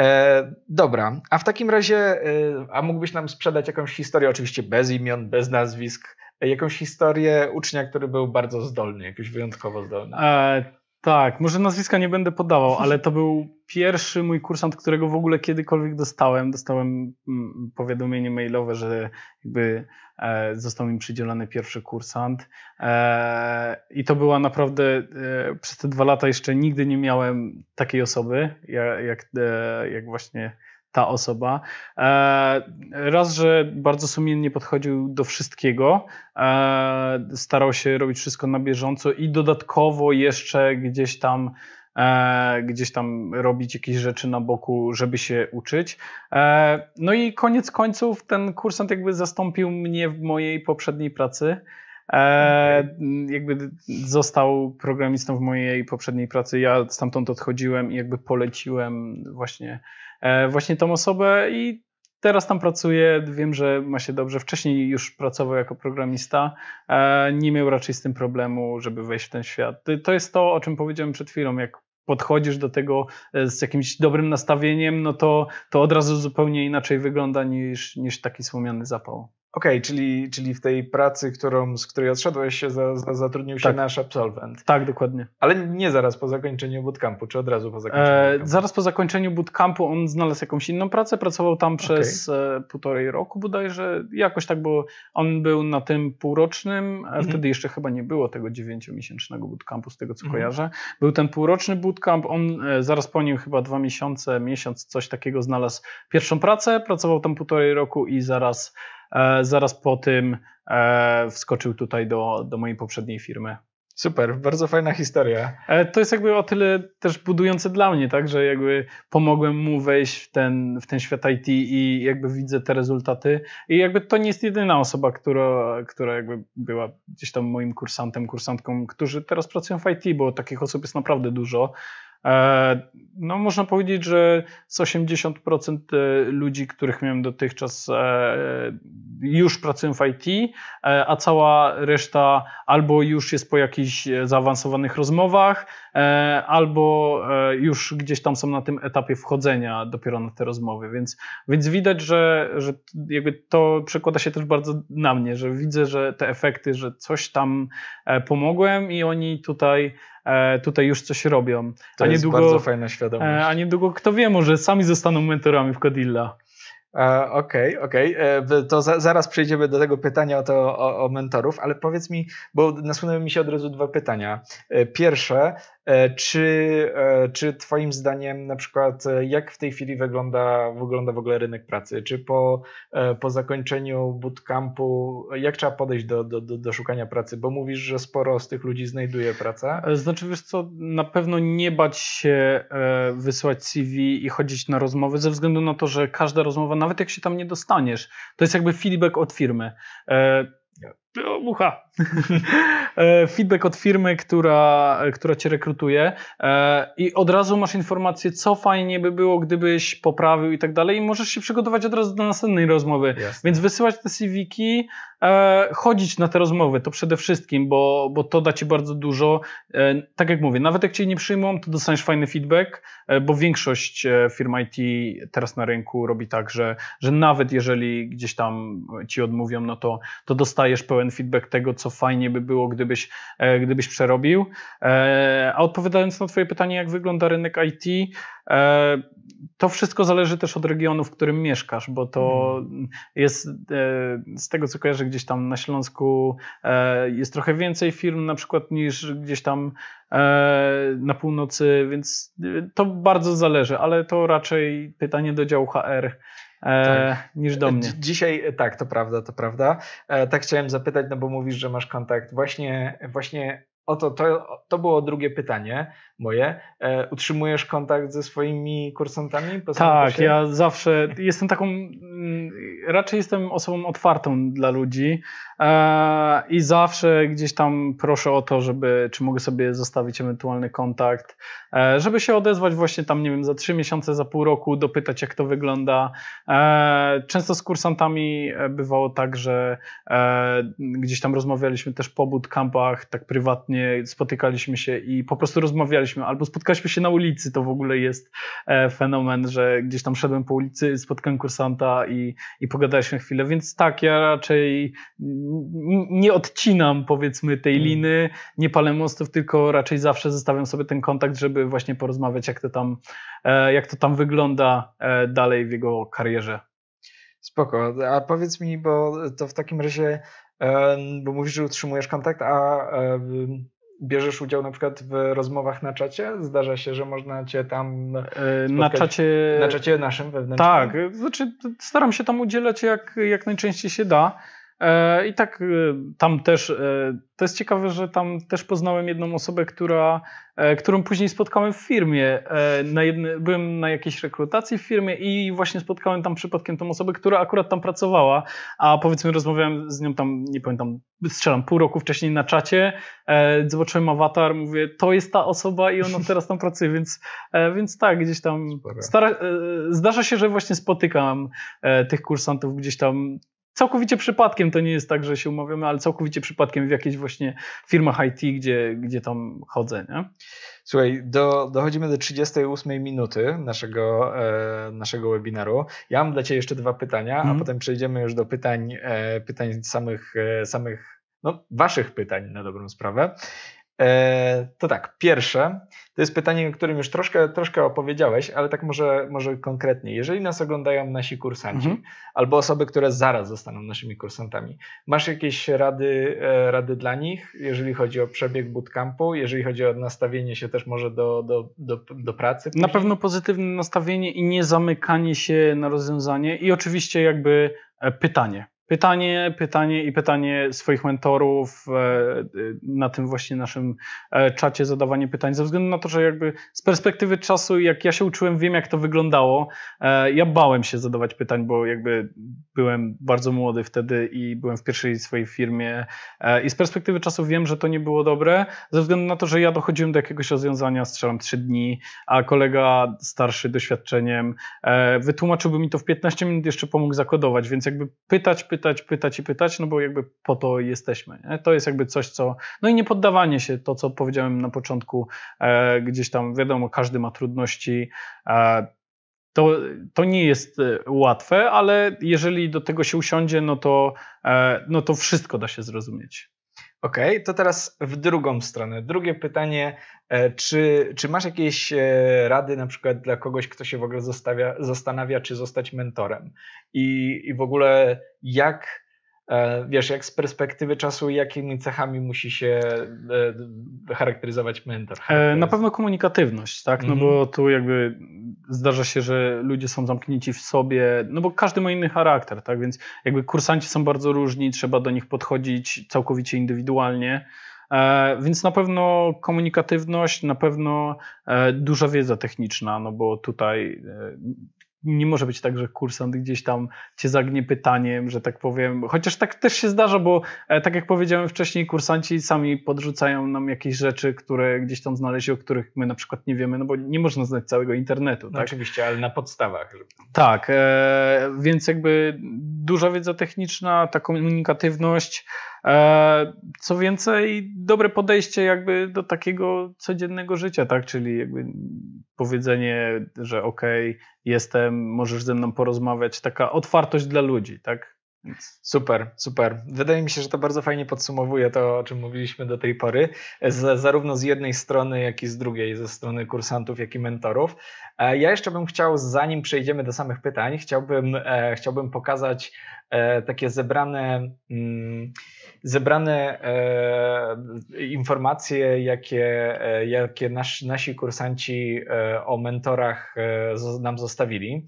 E, dobra, a w takim razie, e, a mógłbyś nam sprzedać jakąś historię, oczywiście bez imion, bez nazwisk, jakąś historię ucznia, który był bardzo zdolny, jakiś wyjątkowo zdolny? E, tak, może nazwiska nie będę podawał, ale to był pierwszy mój kursant, którego w ogóle kiedykolwiek dostałem. Dostałem mm, powiadomienie mailowe, że jakby e, został mi przydzielony pierwszy kursant. E, I to była naprawdę e, przez te dwa lata jeszcze nigdy nie miałem takiej osoby, jak, jak właśnie ta osoba. E, raz, że bardzo sumiennie podchodził do wszystkiego, e, starał się robić wszystko na bieżąco i dodatkowo jeszcze gdzieś tam e, gdzieś tam robić jakieś rzeczy na boku, żeby się uczyć. No i koniec końców ten kursant jakby zastąpił mnie w mojej poprzedniej pracy. E, jakby został programistą w mojej poprzedniej pracy. Ja stamtąd odchodziłem i jakby poleciłem właśnie, e, właśnie tą osobę i teraz tam pracuje. Wiem, że ma się dobrze. Wcześniej już pracował jako programista. E, nie miał raczej z tym problemu, żeby wejść w ten świat. To jest to, o czym powiedziałem przed chwilą. Jak podchodzisz do tego e, z jakimś dobrym nastawieniem, no to, to od razu zupełnie inaczej wygląda niż, niż taki słomiany zapał. Okej, okay, czyli, czyli w tej pracy, którą, z której odszedłeś, się za, za, zatrudnił się tak. nasz absolwent. Tak, dokładnie. Ale nie zaraz po zakończeniu bootcampu, czy od razu po zakończeniu? E, zaraz po zakończeniu bootcampu on znalazł jakąś inną pracę, pracował tam przez okay. E, półtorej roku bodajże, jakoś tak było. On był na tym półrocznym, e, mhm. wtedy jeszcze chyba nie było tego dziewięciomiesięcznego bootcampu, z tego co mhm. kojarzę. Był ten półroczny bootcamp, on e, zaraz po nim chyba dwa miesiące, miesiąc, coś takiego znalazł pierwszą pracę, pracował tam półtorej roku i zaraz E, zaraz po tym e, wskoczył tutaj do, do mojej poprzedniej firmy. Super, bardzo fajna historia. E, to jest jakby o tyle też budujące dla mnie, tak, że jakby pomogłem mu wejść w ten, w ten świat IT i jakby widzę te rezultaty. I jakby to nie jest jedyna osoba, która, która jakby była gdzieś tam moim kursantem, kursantką, którzy teraz pracują w IT, bo takich osób jest naprawdę dużo. E, no, można powiedzieć, że z 80% e, ludzi, których miałem dotychczas, e, już pracują w IT, a cała reszta albo już jest po jakichś zaawansowanych rozmowach, E, albo e, już gdzieś tam są na tym etapie wchodzenia dopiero na te rozmowy, więc, więc widać, że, że jakby to przekłada się też bardzo na mnie, że widzę, że te efekty, że coś tam e, pomogłem i oni tutaj tutaj już coś robią. To a jest bardzo fajna świadomość. A niedługo, kto wie, może sami zostaną mentorami w Codilla. Okej, okay, okej. Okay. To za, zaraz przejdziemy do tego pytania o, to, o, o mentorów, ale powiedz mi, bo nasunęły mi się od razu dwa pytania. Pierwsze, E, czy, e, czy Twoim zdaniem, na przykład, e, jak w tej chwili wygląda, wygląda w ogóle rynek pracy? Czy po, po zakończeniu bootcampu, jak trzeba podejść do, do, do, do szukania pracy? Bo mówisz, że sporo z tych ludzi znajduje pracę. Znaczy, wiesz co, na pewno nie bać się wysłać CV i chodzić na rozmowy, ze względu na to, że każda rozmowa, nawet jak się tam nie dostaniesz, to jest jakby feedback od firmy. No, Ucha. E, feedback od firmy, która, która cię rekrutuje e, i od razu masz informację, co fajnie by było, gdybyś poprawił i tak dalej i możesz się przygotować od razu do następnej rozmowy. Jasne. Więc wysyłać te CV-ki, e, chodzić na te rozmowy, to przede wszystkim, bo, bo to da ci bardzo dużo. Tak jak mówię, nawet jak cię nie przyjmą, to dostaniesz fajny feedback, bo większość firm IT teraz na rynku robi tak, że, że nawet jeżeli gdzieś tam ci odmówią, no to, to dostajesz pełen feedback tego, co fajnie by było, gdyby gdybyś, e, gdybyś przerobił. E, a odpowiadając na Twoje pytanie, jak wygląda rynek IT, e, to wszystko zależy też od regionu, w którym mieszkasz, bo to mhm. jest z tego co kojarzę gdzieś tam na Śląsku jest trochę więcej firm na przykład niż gdzieś tam na północy, więc to bardzo zależy, ale to raczej pytanie do działu HR tak. E, niż do mnie. Dzisiaj e, tak, to prawda, to prawda. E, tak chciałem zapytać, no bo mówisz, że masz kontakt właśnie, właśnie Oto to, to było drugie pytanie moje. E, utrzymujesz kontakt ze swoimi kursantami? tak, ja zawsze jestem taką, mm, raczej jestem osobą otwartą dla ludzi e, i zawsze gdzieś tam proszę o to, żeby, czy mogę sobie zostawić ewentualny kontakt, e, żeby się odezwać właśnie tam, nie wiem, za trzy miesiące, za pół roku, dopytać jak to wygląda. E, często z kursantami e, bywało tak, że e, gdzieś tam rozmawialiśmy też po bootcampach, tak prywatnie, spotykaliśmy się i po prostu rozmawialiśmy, albo spotkaliśmy się na ulicy, to w ogóle jest e, fenomen, że gdzieś tam szedłem po ulicy, spotkałem kursanta i, i pogadaliśmy chwilę, więc tak, ja raczej nie odcinam powiedzmy tej mm. liny, nie palę mostów, tylko raczej zawsze zostawiam sobie ten kontakt, żeby właśnie porozmawiać, jak to tam, e, jak to tam wygląda e, dalej w jego karierze. Spoko. A powiedz mi, bo to w takim razie bo mówisz, że utrzymujesz kontakt, a bierzesz udział na przykład w rozmowach na czacie? Zdarza się, że można cię tam e, na czacie na czacie naszym wewnętrznym. Tak, znaczy staram się tam udzielać jak, jak najczęściej się da. E, I tak e, tam też, e, to jest ciekawe, że tam też poznałem jedną osobę, która, którą później spotkałem w firmie. Na jedne, byłem na jakiejś rekrutacji w firmie i właśnie spotkałem tam przypadkiem tą osobę, która akurat tam pracowała, a powiedzmy rozmawiałem z nią tam, nie pamiętam, strzelam pół roku wcześniej na czacie, zobaczyłem awatar, mówię, to jest ta osoba i ona teraz tam pracuje, więc, więc tak, gdzieś tam stara, zdarza się, że właśnie spotykam tych kursantów gdzieś tam całkowicie przypadkiem, to nie jest tak, że się umawiamy, ale całkowicie przypadkiem w jakiejś właśnie firmach IT, gdzie, gdzie tam chodzę. Nie? Słuchaj, do, dochodzimy do 38 minuty naszego, e, naszego webinaru. Ja mam dla Ciebie jeszcze dwa pytania, mm. a mhm. potem przejdziemy już do pytań, e, pytań samych, e, samych no, Waszych pytań na dobrą sprawę. E, to tak, pierwsze, to jest pytanie, o którym już troszkę, troszkę opowiedziałeś, ale tak może, może konkretnie. Jeżeli nas oglądają nasi kursanci mhm. albo osoby, które zaraz zostaną naszymi kursantami, masz jakieś rady, e, rady dla nich, jeżeli chodzi o przebieg bootcampu, jeżeli chodzi o nastawienie się też może do, do, do, do pracy? Później? Na pewno pozytywne nastawienie i nie zamykanie się na rozwiązanie i oczywiście jakby e, pytanie Pytanie, pytanie i pytanie swoich mentorów e, e, na tym właśnie naszym e, czacie, zadawanie pytań, ze względu na to, że jakby z perspektywy czasu, jak ja się uczyłem, wiem jak to wyglądało. Ja bałem się zadawać pytań, bo jakby byłem bardzo młody wtedy i byłem w pierwszej swojej firmie i z perspektywy czasu wiem, że to nie było dobre, ze względu na to, że ja dochodziłem do jakiegoś rozwiązania, strzelam trzy dni, a kolega starszy doświadczeniem wytłumaczyłby mi to w 15 minut, jeszcze pomógł zakodować, więc jakby pytać, pytać pytać, pytać i pytać, no bo jakby po to jesteśmy. Nie? To jest jakby coś, co. No i nie poddawanie się, to co powiedziałem na początku, e, gdzieś tam, wiadomo, każdy ma trudności. E, to, to nie jest e, łatwe, ale jeżeli do tego się usiądzie, no to, e, no to wszystko da się zrozumieć. Okej, okay, to teraz w drugą stronę. Drugie pytanie, e, czy, czy masz jakieś e, rady na przykład dla kogoś, kto się w ogóle zastanawia, czy zostać mentorem? I, i w ogóle jak E, wiesz, jak z perspektywy czasu, jakimi cechami musi się e, charakteryzować mentor? E, na pewno komunikatywność, tak? No bo mhm. tu jakby zdarza się, że ludzie są zamknięci w sobie, no bo każdy ma inny charakter, tak? Więc jakby kursanci są bardzo różni, trzeba do nich podchodzić całkowicie indywidualnie. Więc na pewno komunikatywność, na pewno duża wiedza techniczna, no bo tutaj nie może być tak, że kursant gdzieś tam cię zagnie pytaniem, że tak powiem. Chociaż tak też się zdarza, bo e, tak jak powiedziałem wcześniej, kursanci sami podrzucają nam jakieś rzeczy, które gdzieś tam znaleźli, o których my na przykład nie wiemy, no bo nie można znać całego internetu. No tak? Oczywiście, ale na podstawach. Tak, e, więc jakby duża wiedza techniczna, ta komunikatywność. E, co więcej, dobre podejście jakby do takiego codziennego życia, tak? Czyli jakby powiedzenie, że okej, okay, jestem, możesz ze mną porozmawiać, taka otwartość dla ludzi, tak? Super, super. Wydaje mi się, że to bardzo fajnie podsumowuje to, o czym mówiliśmy do tej pory, z, zarówno z jednej strony, jak i z drugiej, ze strony kursantów, jak i mentorów. E, ja jeszcze bym chciał, zanim przejdziemy do samych pytań, chciałbym, e, chciałbym pokazać e, takie zebrane, mm, zebrane informacje, jakie, jakie nasz, nasi kursanci o mentorach nam zostawili.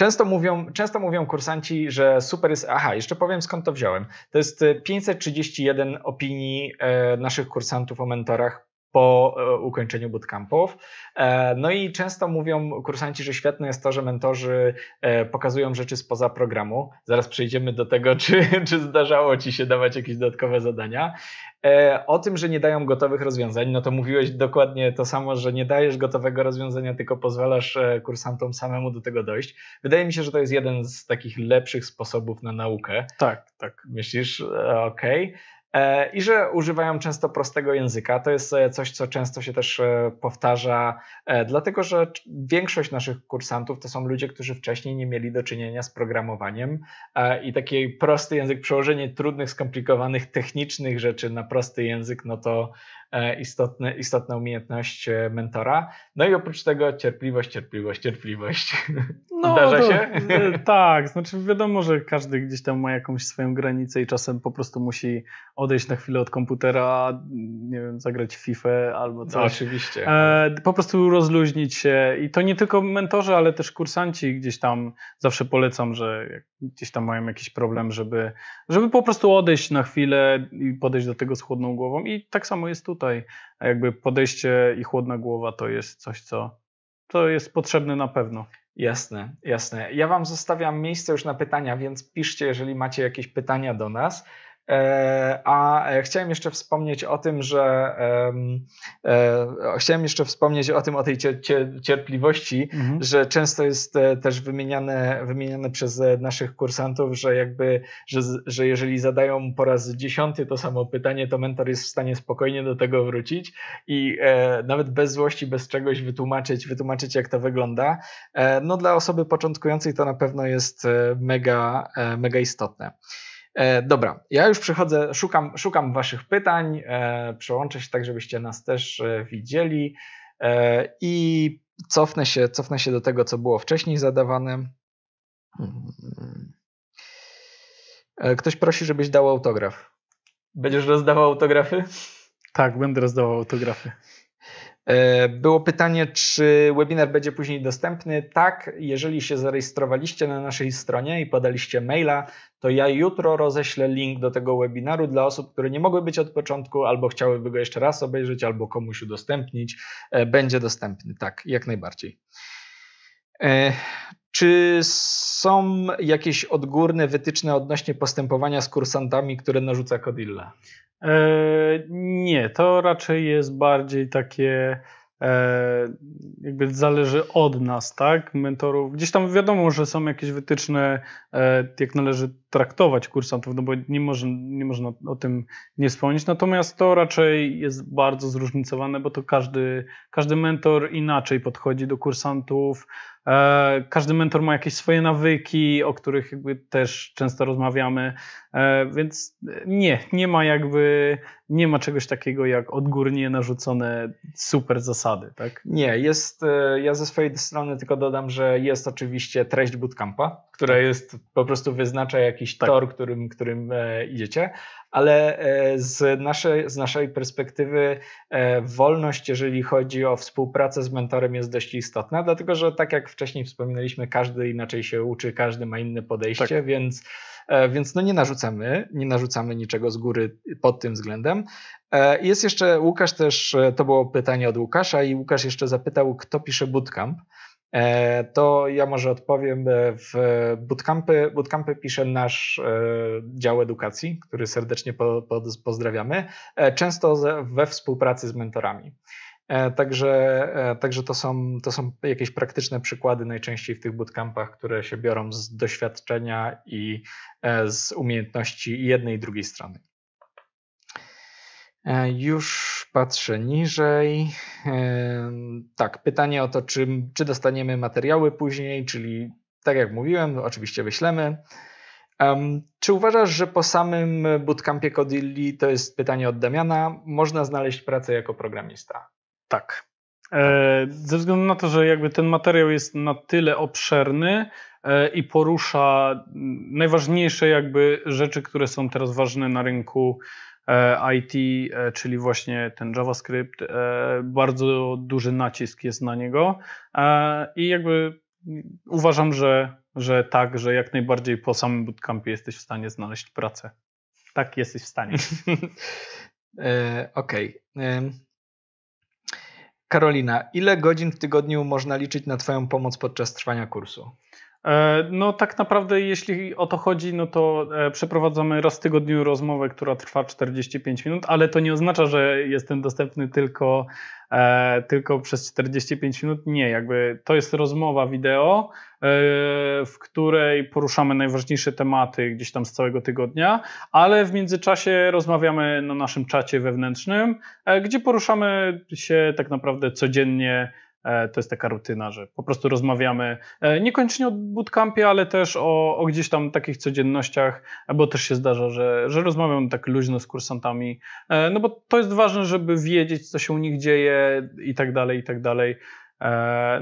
Często mówią, często mówią kursanci, że super jest. Aha, jeszcze powiem skąd to wziąłem. To jest 531 e, opinii e, naszych kursantów o mentorach po e, ukończeniu bootcampów. E, no i często mówią kursanci, że świetne jest to, że mentorzy e, pokazują rzeczy spoza programu. Zaraz przejdziemy do tego, czy, czy zdarzało ci się dawać jakieś dodatkowe zadania. O tym, że nie dają gotowych rozwiązań, no to mówiłeś dokładnie to samo, że nie dajesz gotowego rozwiązania, tylko pozwalasz kursantom samemu do tego dojść. Wydaje mi się, że to jest jeden z takich lepszych sposobów na naukę. Tak, tak. Myślisz, okej. Okay. E, i że używają często prostego języka. To jest e, coś, co często się też e, powtarza, dlatego że większość naszych kursantów to są ludzie, którzy wcześniej nie mieli do czynienia z programowaniem i taki prosty język, przełożenie trudnych, skomplikowanych, technicznych rzeczy na prosty język, no to E, istotny, istotna umiejętność e, mentora. No i oprócz tego cierpliwość, cierpliwość, cierpliwość. No, Zdarza się? E, tak, znaczy wiadomo, że każdy gdzieś tam ma jakąś swoją granicę i czasem po prostu musi odejść na chwilę od komputera, nie wiem, zagrać FIFA albo no, coś. No, oczywiście. po prostu rozluźnić się i to nie tylko mentorzy, ale też kursanci gdzieś tam zawsze polecam, że gdzieś tam mają jakiś problem, żeby, żeby po prostu odejść na chwilę i podejść do tego z chłodną głową i tak samo jest tu tutaj jakby podejście i chłodna głowa to jest coś, co, co jest potrzebne na pewno. Jasne, jasne. Ja Wam zostawiam miejsce już na pytania, więc piszcie, jeżeli macie jakieś pytania do nas. E, a e, chciałem jeszcze wspomnieć o tym, że e, chciałem jeszcze wspomnieć o tym, o tej cierpliwości, mhm. że często jest też wymieniane, wymieniane przez naszych kursantów, że jakby, że, że jeżeli zadają po raz dziesiąty to samo pytanie, to mentor jest w stanie spokojnie do tego wrócić i nawet bez złości, bez czegoś wytłumaczyć, wytłumaczyć jak to wygląda. No dla osoby początkującej to na pewno jest mega, mega istotne. E, dobra, ja już przechodzę, szukam, szukam Waszych pytań, e, przełączę się tak, żebyście nas też e, widzieli i cofnę się, cofnę się do tego, co było wcześniej zadawane. Ktoś prosi, żebyś dał autograf. Będziesz rozdawał autografy? Tak, będę rozdawał autografy. E, było pytanie, czy webinar będzie później dostępny. Tak, jeżeli się zarejestrowaliście na naszej stronie i podaliście maila, to ja jutro roześlę link do tego webinaru dla osób, które nie mogły być od początku albo chciałyby go jeszcze raz obejrzeć, albo komuś udostępnić. E, będzie dostępny, tak, jak najbardziej. E, czy są jakieś odgórne wytyczne odnośnie postępowania z kursantami, które narzuca Kodilla? E, nie, to raczej jest bardziej takie e, jakby zależy od nas, tak, mentorów. Gdzieś tam wiadomo, że są jakieś wytyczne, e, jak należy traktować kursantów, no bo nie, można, nie można o tym nie wspomnieć. Natomiast to raczej jest bardzo zróżnicowane, bo to każdy, każdy mentor inaczej podchodzi do kursantów. E, każdy mentor ma jakieś swoje nawyki, o których jakby też często rozmawiamy, e, więc nie, nie ma jakby, nie ma czegoś takiego jak odgórnie narzucone super zasady, tak? Nie, jest, e, ja ze swojej strony tylko dodam, że jest oczywiście treść bootcampa, która jest, po prostu wyznacza jakiś tak. tor, którym, którym e, idziecie, ale e, z, naszej, z naszej perspektywy e, wolność, jeżeli chodzi o współpracę z mentorem, jest dość istotna, dlatego że tak jak wcześniej wspominaliśmy, każdy inaczej się uczy, każdy ma inne podejście, tak. więc, e, więc no nie narzucamy, nie narzucamy niczego z góry pod tym względem. E, jest jeszcze Łukasz też, e, to było pytanie od Łukasza i Łukasz jeszcze zapytał, kto pisze bootcamp. E, to ja może odpowiem. E, w bootcampy, bootcampy pisze nasz e, dział edukacji, który serdecznie pozdrawiamy, często we współpracy z mentorami. Także, także to, są, to są jakieś praktyczne przykłady najczęściej w tych bootcampach, które się biorą z doświadczenia i z umiejętności jednej i drugiej strony. E, już patrzę niżej. E, tak, pytanie o to, czy, czy dostaniemy materiały później, czyli tak jak mówiłem, oczywiście wyślemy. Czy uważasz, że po samym bootcampie Codilli, to jest pytanie od Damiana, można znaleźć pracę jako programista? Tak. E, ze względu na to, że jakby ten materiał jest na tyle obszerny i porusza najważniejsze jakby rzeczy, które są teraz ważne na rynku E, IT, e, czyli właśnie ten JavaScript, e, bardzo duży nacisk jest na niego i jakby uważam, że, że tak, że jak najbardziej po samym bootcampie jesteś w stanie znaleźć pracę. Tak, jesteś w stanie. Okej. Okay. Karolina, ile godzin w tygodniu można liczyć na Twoją pomoc podczas trwania kursu? E, no tak naprawdę jeśli o to chodzi, no to e, przeprowadzamy raz w tygodniu rozmowę, która trwa 45 minut, ale to nie oznacza, że jestem dostępny tylko, e, tylko przez 45 minut. Nie, jakby to jest rozmowa wideo, w której poruszamy najważniejsze tematy gdzieś tam z całego tygodnia, ale w międzyczasie rozmawiamy na naszym czacie wewnętrznym, gdzie poruszamy się tak naprawdę codziennie E, to jest taka rutyna, że po prostu rozmawiamy e, niekoniecznie o bootcampie, ale też o, o gdzieś tam takich codziennościach, e, bo też się zdarza, że, że rozmawiam tak luźno z kursantami, no bo to jest ważne, żeby wiedzieć, co się u nich dzieje i tak dalej, i tak dalej.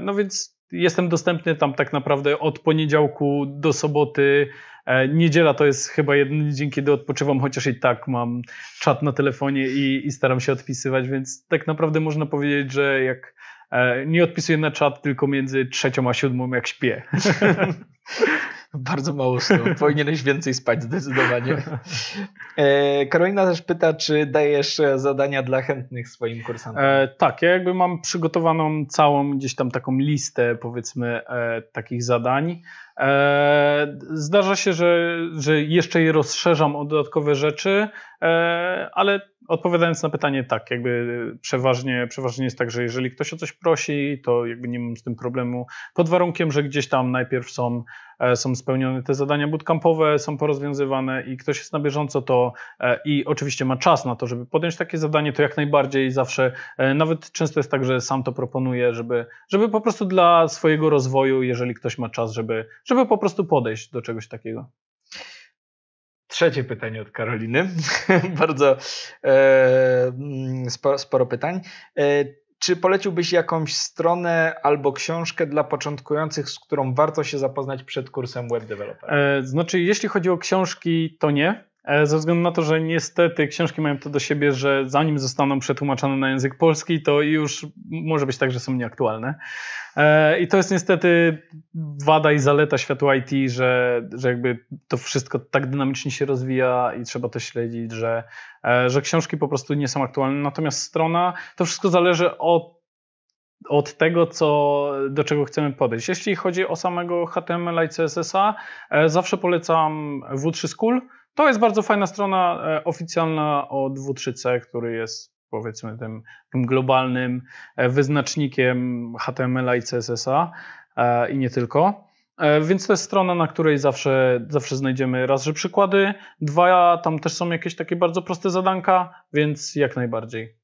No więc jestem dostępny tam tak naprawdę od poniedziałku do soboty. Niedziela to jest chyba jedyny dzień, kiedy odpoczywam, chociaż i tak mam czat na telefonie i, i staram się odpisywać, więc tak naprawdę można powiedzieć, że jak E, nie odpisuję na czat tylko między trzecią a siódmą, jak śpię. Bardzo mało snu. Powinieneś więcej spać zdecydowanie. E, Karolina też pyta, czy dajesz zadania dla chętnych swoim kursantom? E, tak, ja jakby mam przygotowaną całą gdzieś tam taką listę powiedzmy takich zadań. E, zdarza się, że, że jeszcze je rozszerzam o dodatkowe rzeczy, e, ale odpowiadając na pytanie, tak, jakby przeważnie, przeważnie jest tak, że jeżeli ktoś o coś prosi, to jakby nie mam z tym problemu, pod warunkiem, że gdzieś tam najpierw są, e, są spełnione te zadania bootcampowe, są porozwiązywane i ktoś jest na bieżąco, to i oczywiście ma czas na to, żeby podjąć takie zadanie, to jak najbardziej zawsze, nawet często jest tak, że sam to proponuję, żeby, żeby po prostu dla swojego rozwoju, jeżeli ktoś ma czas, żeby żeby po prostu podejść do czegoś takiego. Trzecie pytanie od Karoliny. Bardzo e, mm, sporo, sporo, pytań. E, czy poleciłbyś jakąś stronę albo książkę dla początkujących, z którą warto się zapoznać przed kursem web developer? E, znaczy, jeśli chodzi o książki, to nie. E, ze względu na to, że niestety książki mają to do siebie, że zanim zostaną przetłumaczone na język polski, to już może być tak, że są nieaktualne. E, I to jest niestety wada i zaleta światła IT, że, że jakby to wszystko tak dynamicznie się rozwija i trzeba to śledzić, że, e, że książki po prostu nie są aktualne. Natomiast strona, to wszystko zależy od od tego, co, do czego chcemy podejść. Jeśli chodzi o samego HTML i CSS-a, zawsze polecam W3 School to jest bardzo fajna strona e, oficjalna o 2.3c, który jest powiedzmy tym, tym globalnym e, wyznacznikiem HTML-a i CSS-a e, i nie tylko. Więc to jest strona, na której zawsze, zawsze znajdziemy raz, że przykłady, dwa, tam też są jakieś takie bardzo proste zadanka, więc jak najbardziej.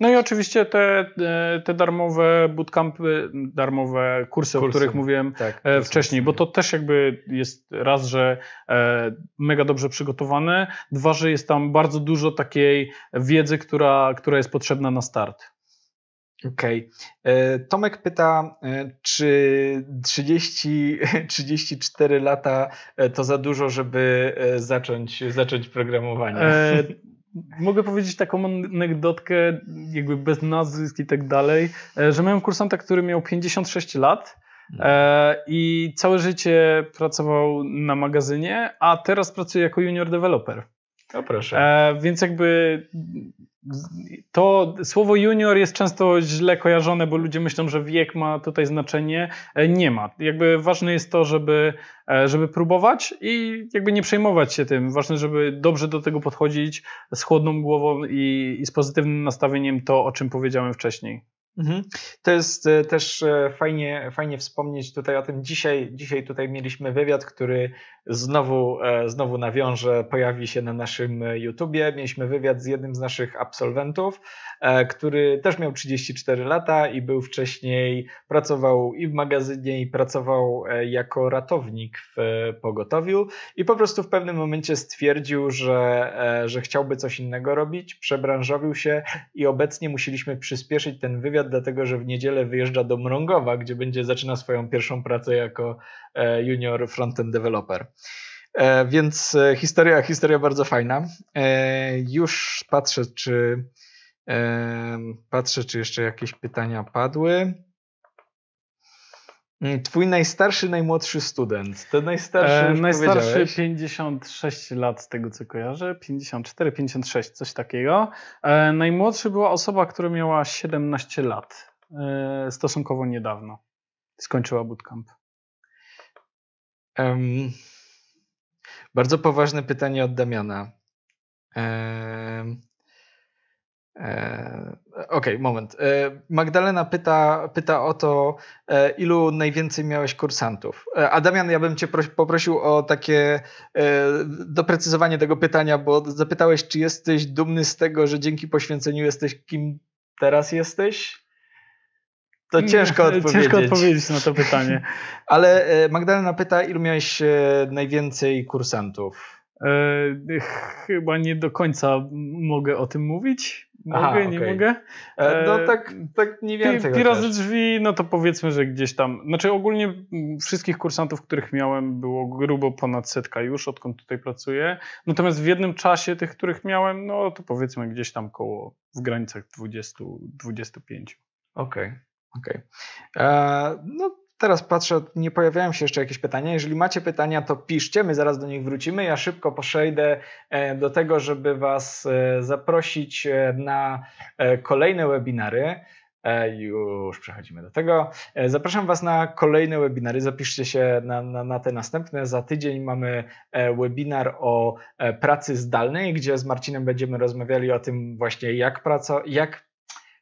No i oczywiście te, e, te darmowe bootcampy, darmowe kursy, kursy. o których mówiłem tak, e, wcześniej, bo to też jakby jest raz, że e, mega dobrze przygotowane, dwa, że jest tam bardzo dużo takiej wiedzy, która, która jest potrzebna na start. Okej. Okay. Tomek pyta, czy 30, 34 lata to za dużo, żeby zacząć, zacząć programowanie? E mogę powiedzieć taką anegdotkę, jakby bez nazwisk i tak dalej, e, że miałem kursanta, który miał 56 lat mhm. e, i całe życie pracował na magazynie, a teraz pracuje jako junior developer. No proszę. E, więc jakby to słowo junior jest często źle kojarzone, bo ludzie myślą, że wiek ma tutaj znaczenie. E, nie ma. Jakby ważne jest to, żeby, e, żeby próbować i jakby nie przejmować się tym. Ważne, żeby dobrze do tego podchodzić z chłodną głową i, i z pozytywnym nastawieniem to, o czym powiedziałem wcześniej. Mhm. To jest e, też e, fajnie, fajnie wspomnieć tutaj o tym. Dzisiaj, dzisiaj tutaj mieliśmy wywiad, który znowu, e, znowu nawiąże, pojawi się na naszym YouTubie. Mieliśmy wywiad z jednym z naszych absolwentów, który też miał 34 lata i był wcześniej, pracował i w magazynie, i pracował jako ratownik w pogotowiu i po prostu w pewnym momencie stwierdził, że, że chciałby coś innego robić, przebranżowił się i obecnie musieliśmy przyspieszyć ten wywiad dlatego że w niedzielę wyjeżdża do Mrągowa, gdzie będzie zaczyna swoją pierwszą pracę jako e, junior frontend developer. E, więc e, historia, historia bardzo fajna. Już patrzę, czy patrzę, czy jeszcze jakieś pytania padły. Mm, twój najstarszy, najmłodszy student. Ten najstarszy. E, najstarszy 56 lat, z tego co kojarzę. 54, 56, coś takiego. E, najmłodszy była osoba, która miała 17 lat. E, stosunkowo niedawno. Skończyła bootcamp. Um, bardzo poważne pytanie od Damiana. E, okej, okay, moment. E, Magdalena pyta, pyta o to, e, ilu najwięcej miałeś kursantów. Adamian, ja bym cię poprosił o takie doprecyzowanie tego pytania, bo zapytałeś, czy jesteś dumny z tego, że dzięki poświęceniu jesteś kim teraz jesteś? To ciężko odpowiedzieć. Ciężko odpowiedzieć na to pytanie. Ale Magdalena pyta, ilu miałeś najwięcej kursantów? E, chyba nie do końca mogę o tym mówić. Mogę, Aha, nie mogę? E, no e, tak, tak mniej więcej. Pi, razy drzwi, no to powiedzmy, że gdzieś tam. Znaczy ogólnie wszystkich kursantów, których miałem, było grubo ponad setka już, odkąd tutaj pracuję. Natomiast w jednym czasie tych, których miałem, no to powiedzmy gdzieś tam koło w granicach 20-25. Okej. Okay. Okej. Okay. E, no Teraz patrzę, nie pojawiają się jeszcze jakieś pytania. Jeżeli macie pytania, to piszcie, my zaraz do nich wrócimy. Ja szybko poszejdę e, do tego, żeby Was e, zaprosić e, na kolejne webinary. Już przechodzimy do tego. Zapraszam Was na kolejne webinary. Zapiszcie się na, na, na, te następne. Za tydzień mamy webinar o pracy zdalnej, gdzie z Marcinem będziemy rozmawiali o tym właśnie, jak, praco, jak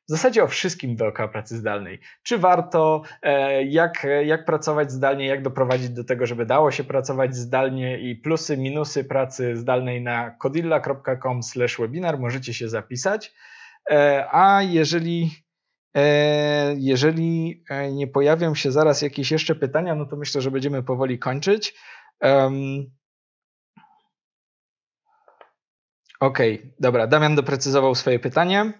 w zasadzie o wszystkim dookoła pracy zdalnej. Czy warto, e, jak, jak pracować zdalnie, jak doprowadzić do tego, żeby dało się pracować zdalnie i plusy, minusy pracy zdalnej na codilla.com webinar możecie się zapisać. E, a jeżeli, e, jeżeli nie pojawią się zaraz jakieś jeszcze pytania, no to myślę, że będziemy powoli kończyć. Okej, okay, dobra, Damian doprecyzował swoje pytanie.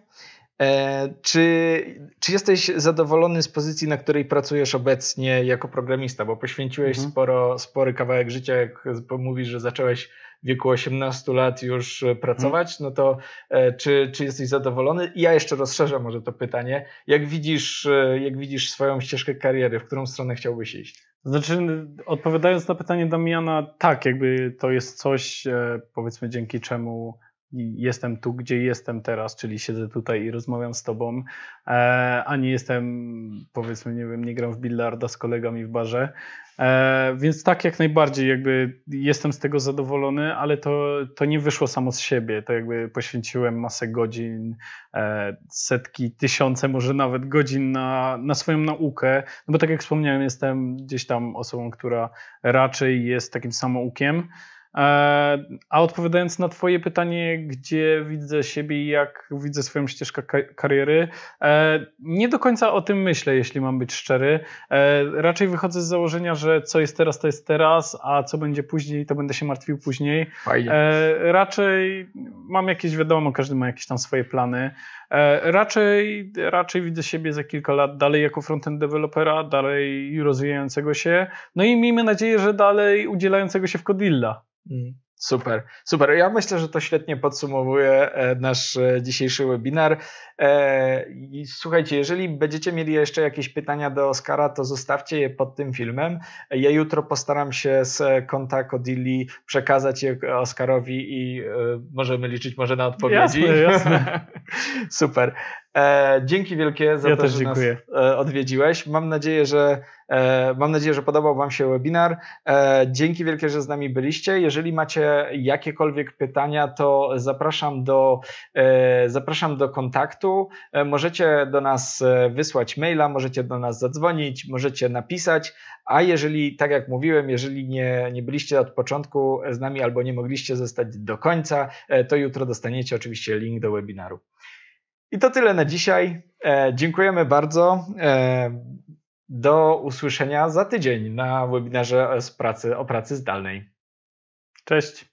E, czy, czy jesteś zadowolony z pozycji, na której pracujesz obecnie jako programista? Bo poświęciłeś mhm. sporo, spory kawałek życia, jak mówisz, że zacząłeś w wieku 18 lat już e, mhm. pracować, no to e, czy, czy jesteś zadowolony? I ja jeszcze rozszerzę może to pytanie. Jak widzisz, jak widzisz swoją ścieżkę kariery, w którą stronę chciałbyś iść? Znaczy, odpowiadając na pytanie Damiana, tak, jakby to jest coś, powiedzmy, dzięki czemu jestem tu, gdzie jestem teraz, czyli siedzę tutaj i rozmawiam z tobą, e, a nie jestem, powiedzmy, nie wiem, nie gram w billarda z kolegami w barze. E, więc tak, jak najbardziej, jakby jestem z tego zadowolony, ale to, to nie wyszło samo z siebie. To jakby poświęciłem masę godzin, e, setki, tysiące, może nawet godzin na, na swoją naukę, no bo tak jak wspomniałem, jestem gdzieś tam osobą, która raczej jest takim samoukiem. E, a odpowiadając na Twoje pytanie, gdzie widzę siebie i jak widzę swoją ścieżkę kariery, e, nie do końca o tym myślę, jeśli mam być szczery. E, raczej wychodzę z założenia, że co jest teraz, to jest teraz, a co będzie później, to będę się martwił później. Fajnie. Raczej mam jakieś, wiadomo, każdy ma jakieś tam swoje plany. E, raczej, raczej widzę siebie za kilka lat dalej jako frontend dewelopera, dalej rozwijającego się, no i miejmy nadzieję, że dalej udzielającego się w Codilla. Mm. Super, super. Ja myślę, że to świetnie podsumowuje e, nasz e, dzisiejszy webinar. E, słuchajcie, jeżeli będziecie mieli jeszcze jakieś pytania do Oskara, to zostawcie je pod tym filmem. Ja jutro postaram się z konta Kodili przekazać je Oskarowi i możemy liczyć może na odpowiedzi. Jasne, jasne. super. E, dzięki wielkie za ja to, że dziękuję. nas e, odwiedziłeś. Mam nadzieję, że e, mam nadzieję, że podobał Wam się webinar. dzięki wielkie, że z nami byliście. Jeżeli macie jakiekolwiek pytania, to zapraszam do, zapraszam do kontaktu. możecie do nas wysłać maila, możecie do nas zadzwonić, możecie napisać, a jeżeli, tak jak mówiłem, jeżeli nie, nie byliście od początku z nami albo nie mogliście zostać do końca, to jutro dostaniecie oczywiście link do webinaru. I to tyle na dzisiaj. E, dziękujemy bardzo. E, do usłyszenia za tydzień na webinarze z pracy, o pracy zdalnej. Cześć.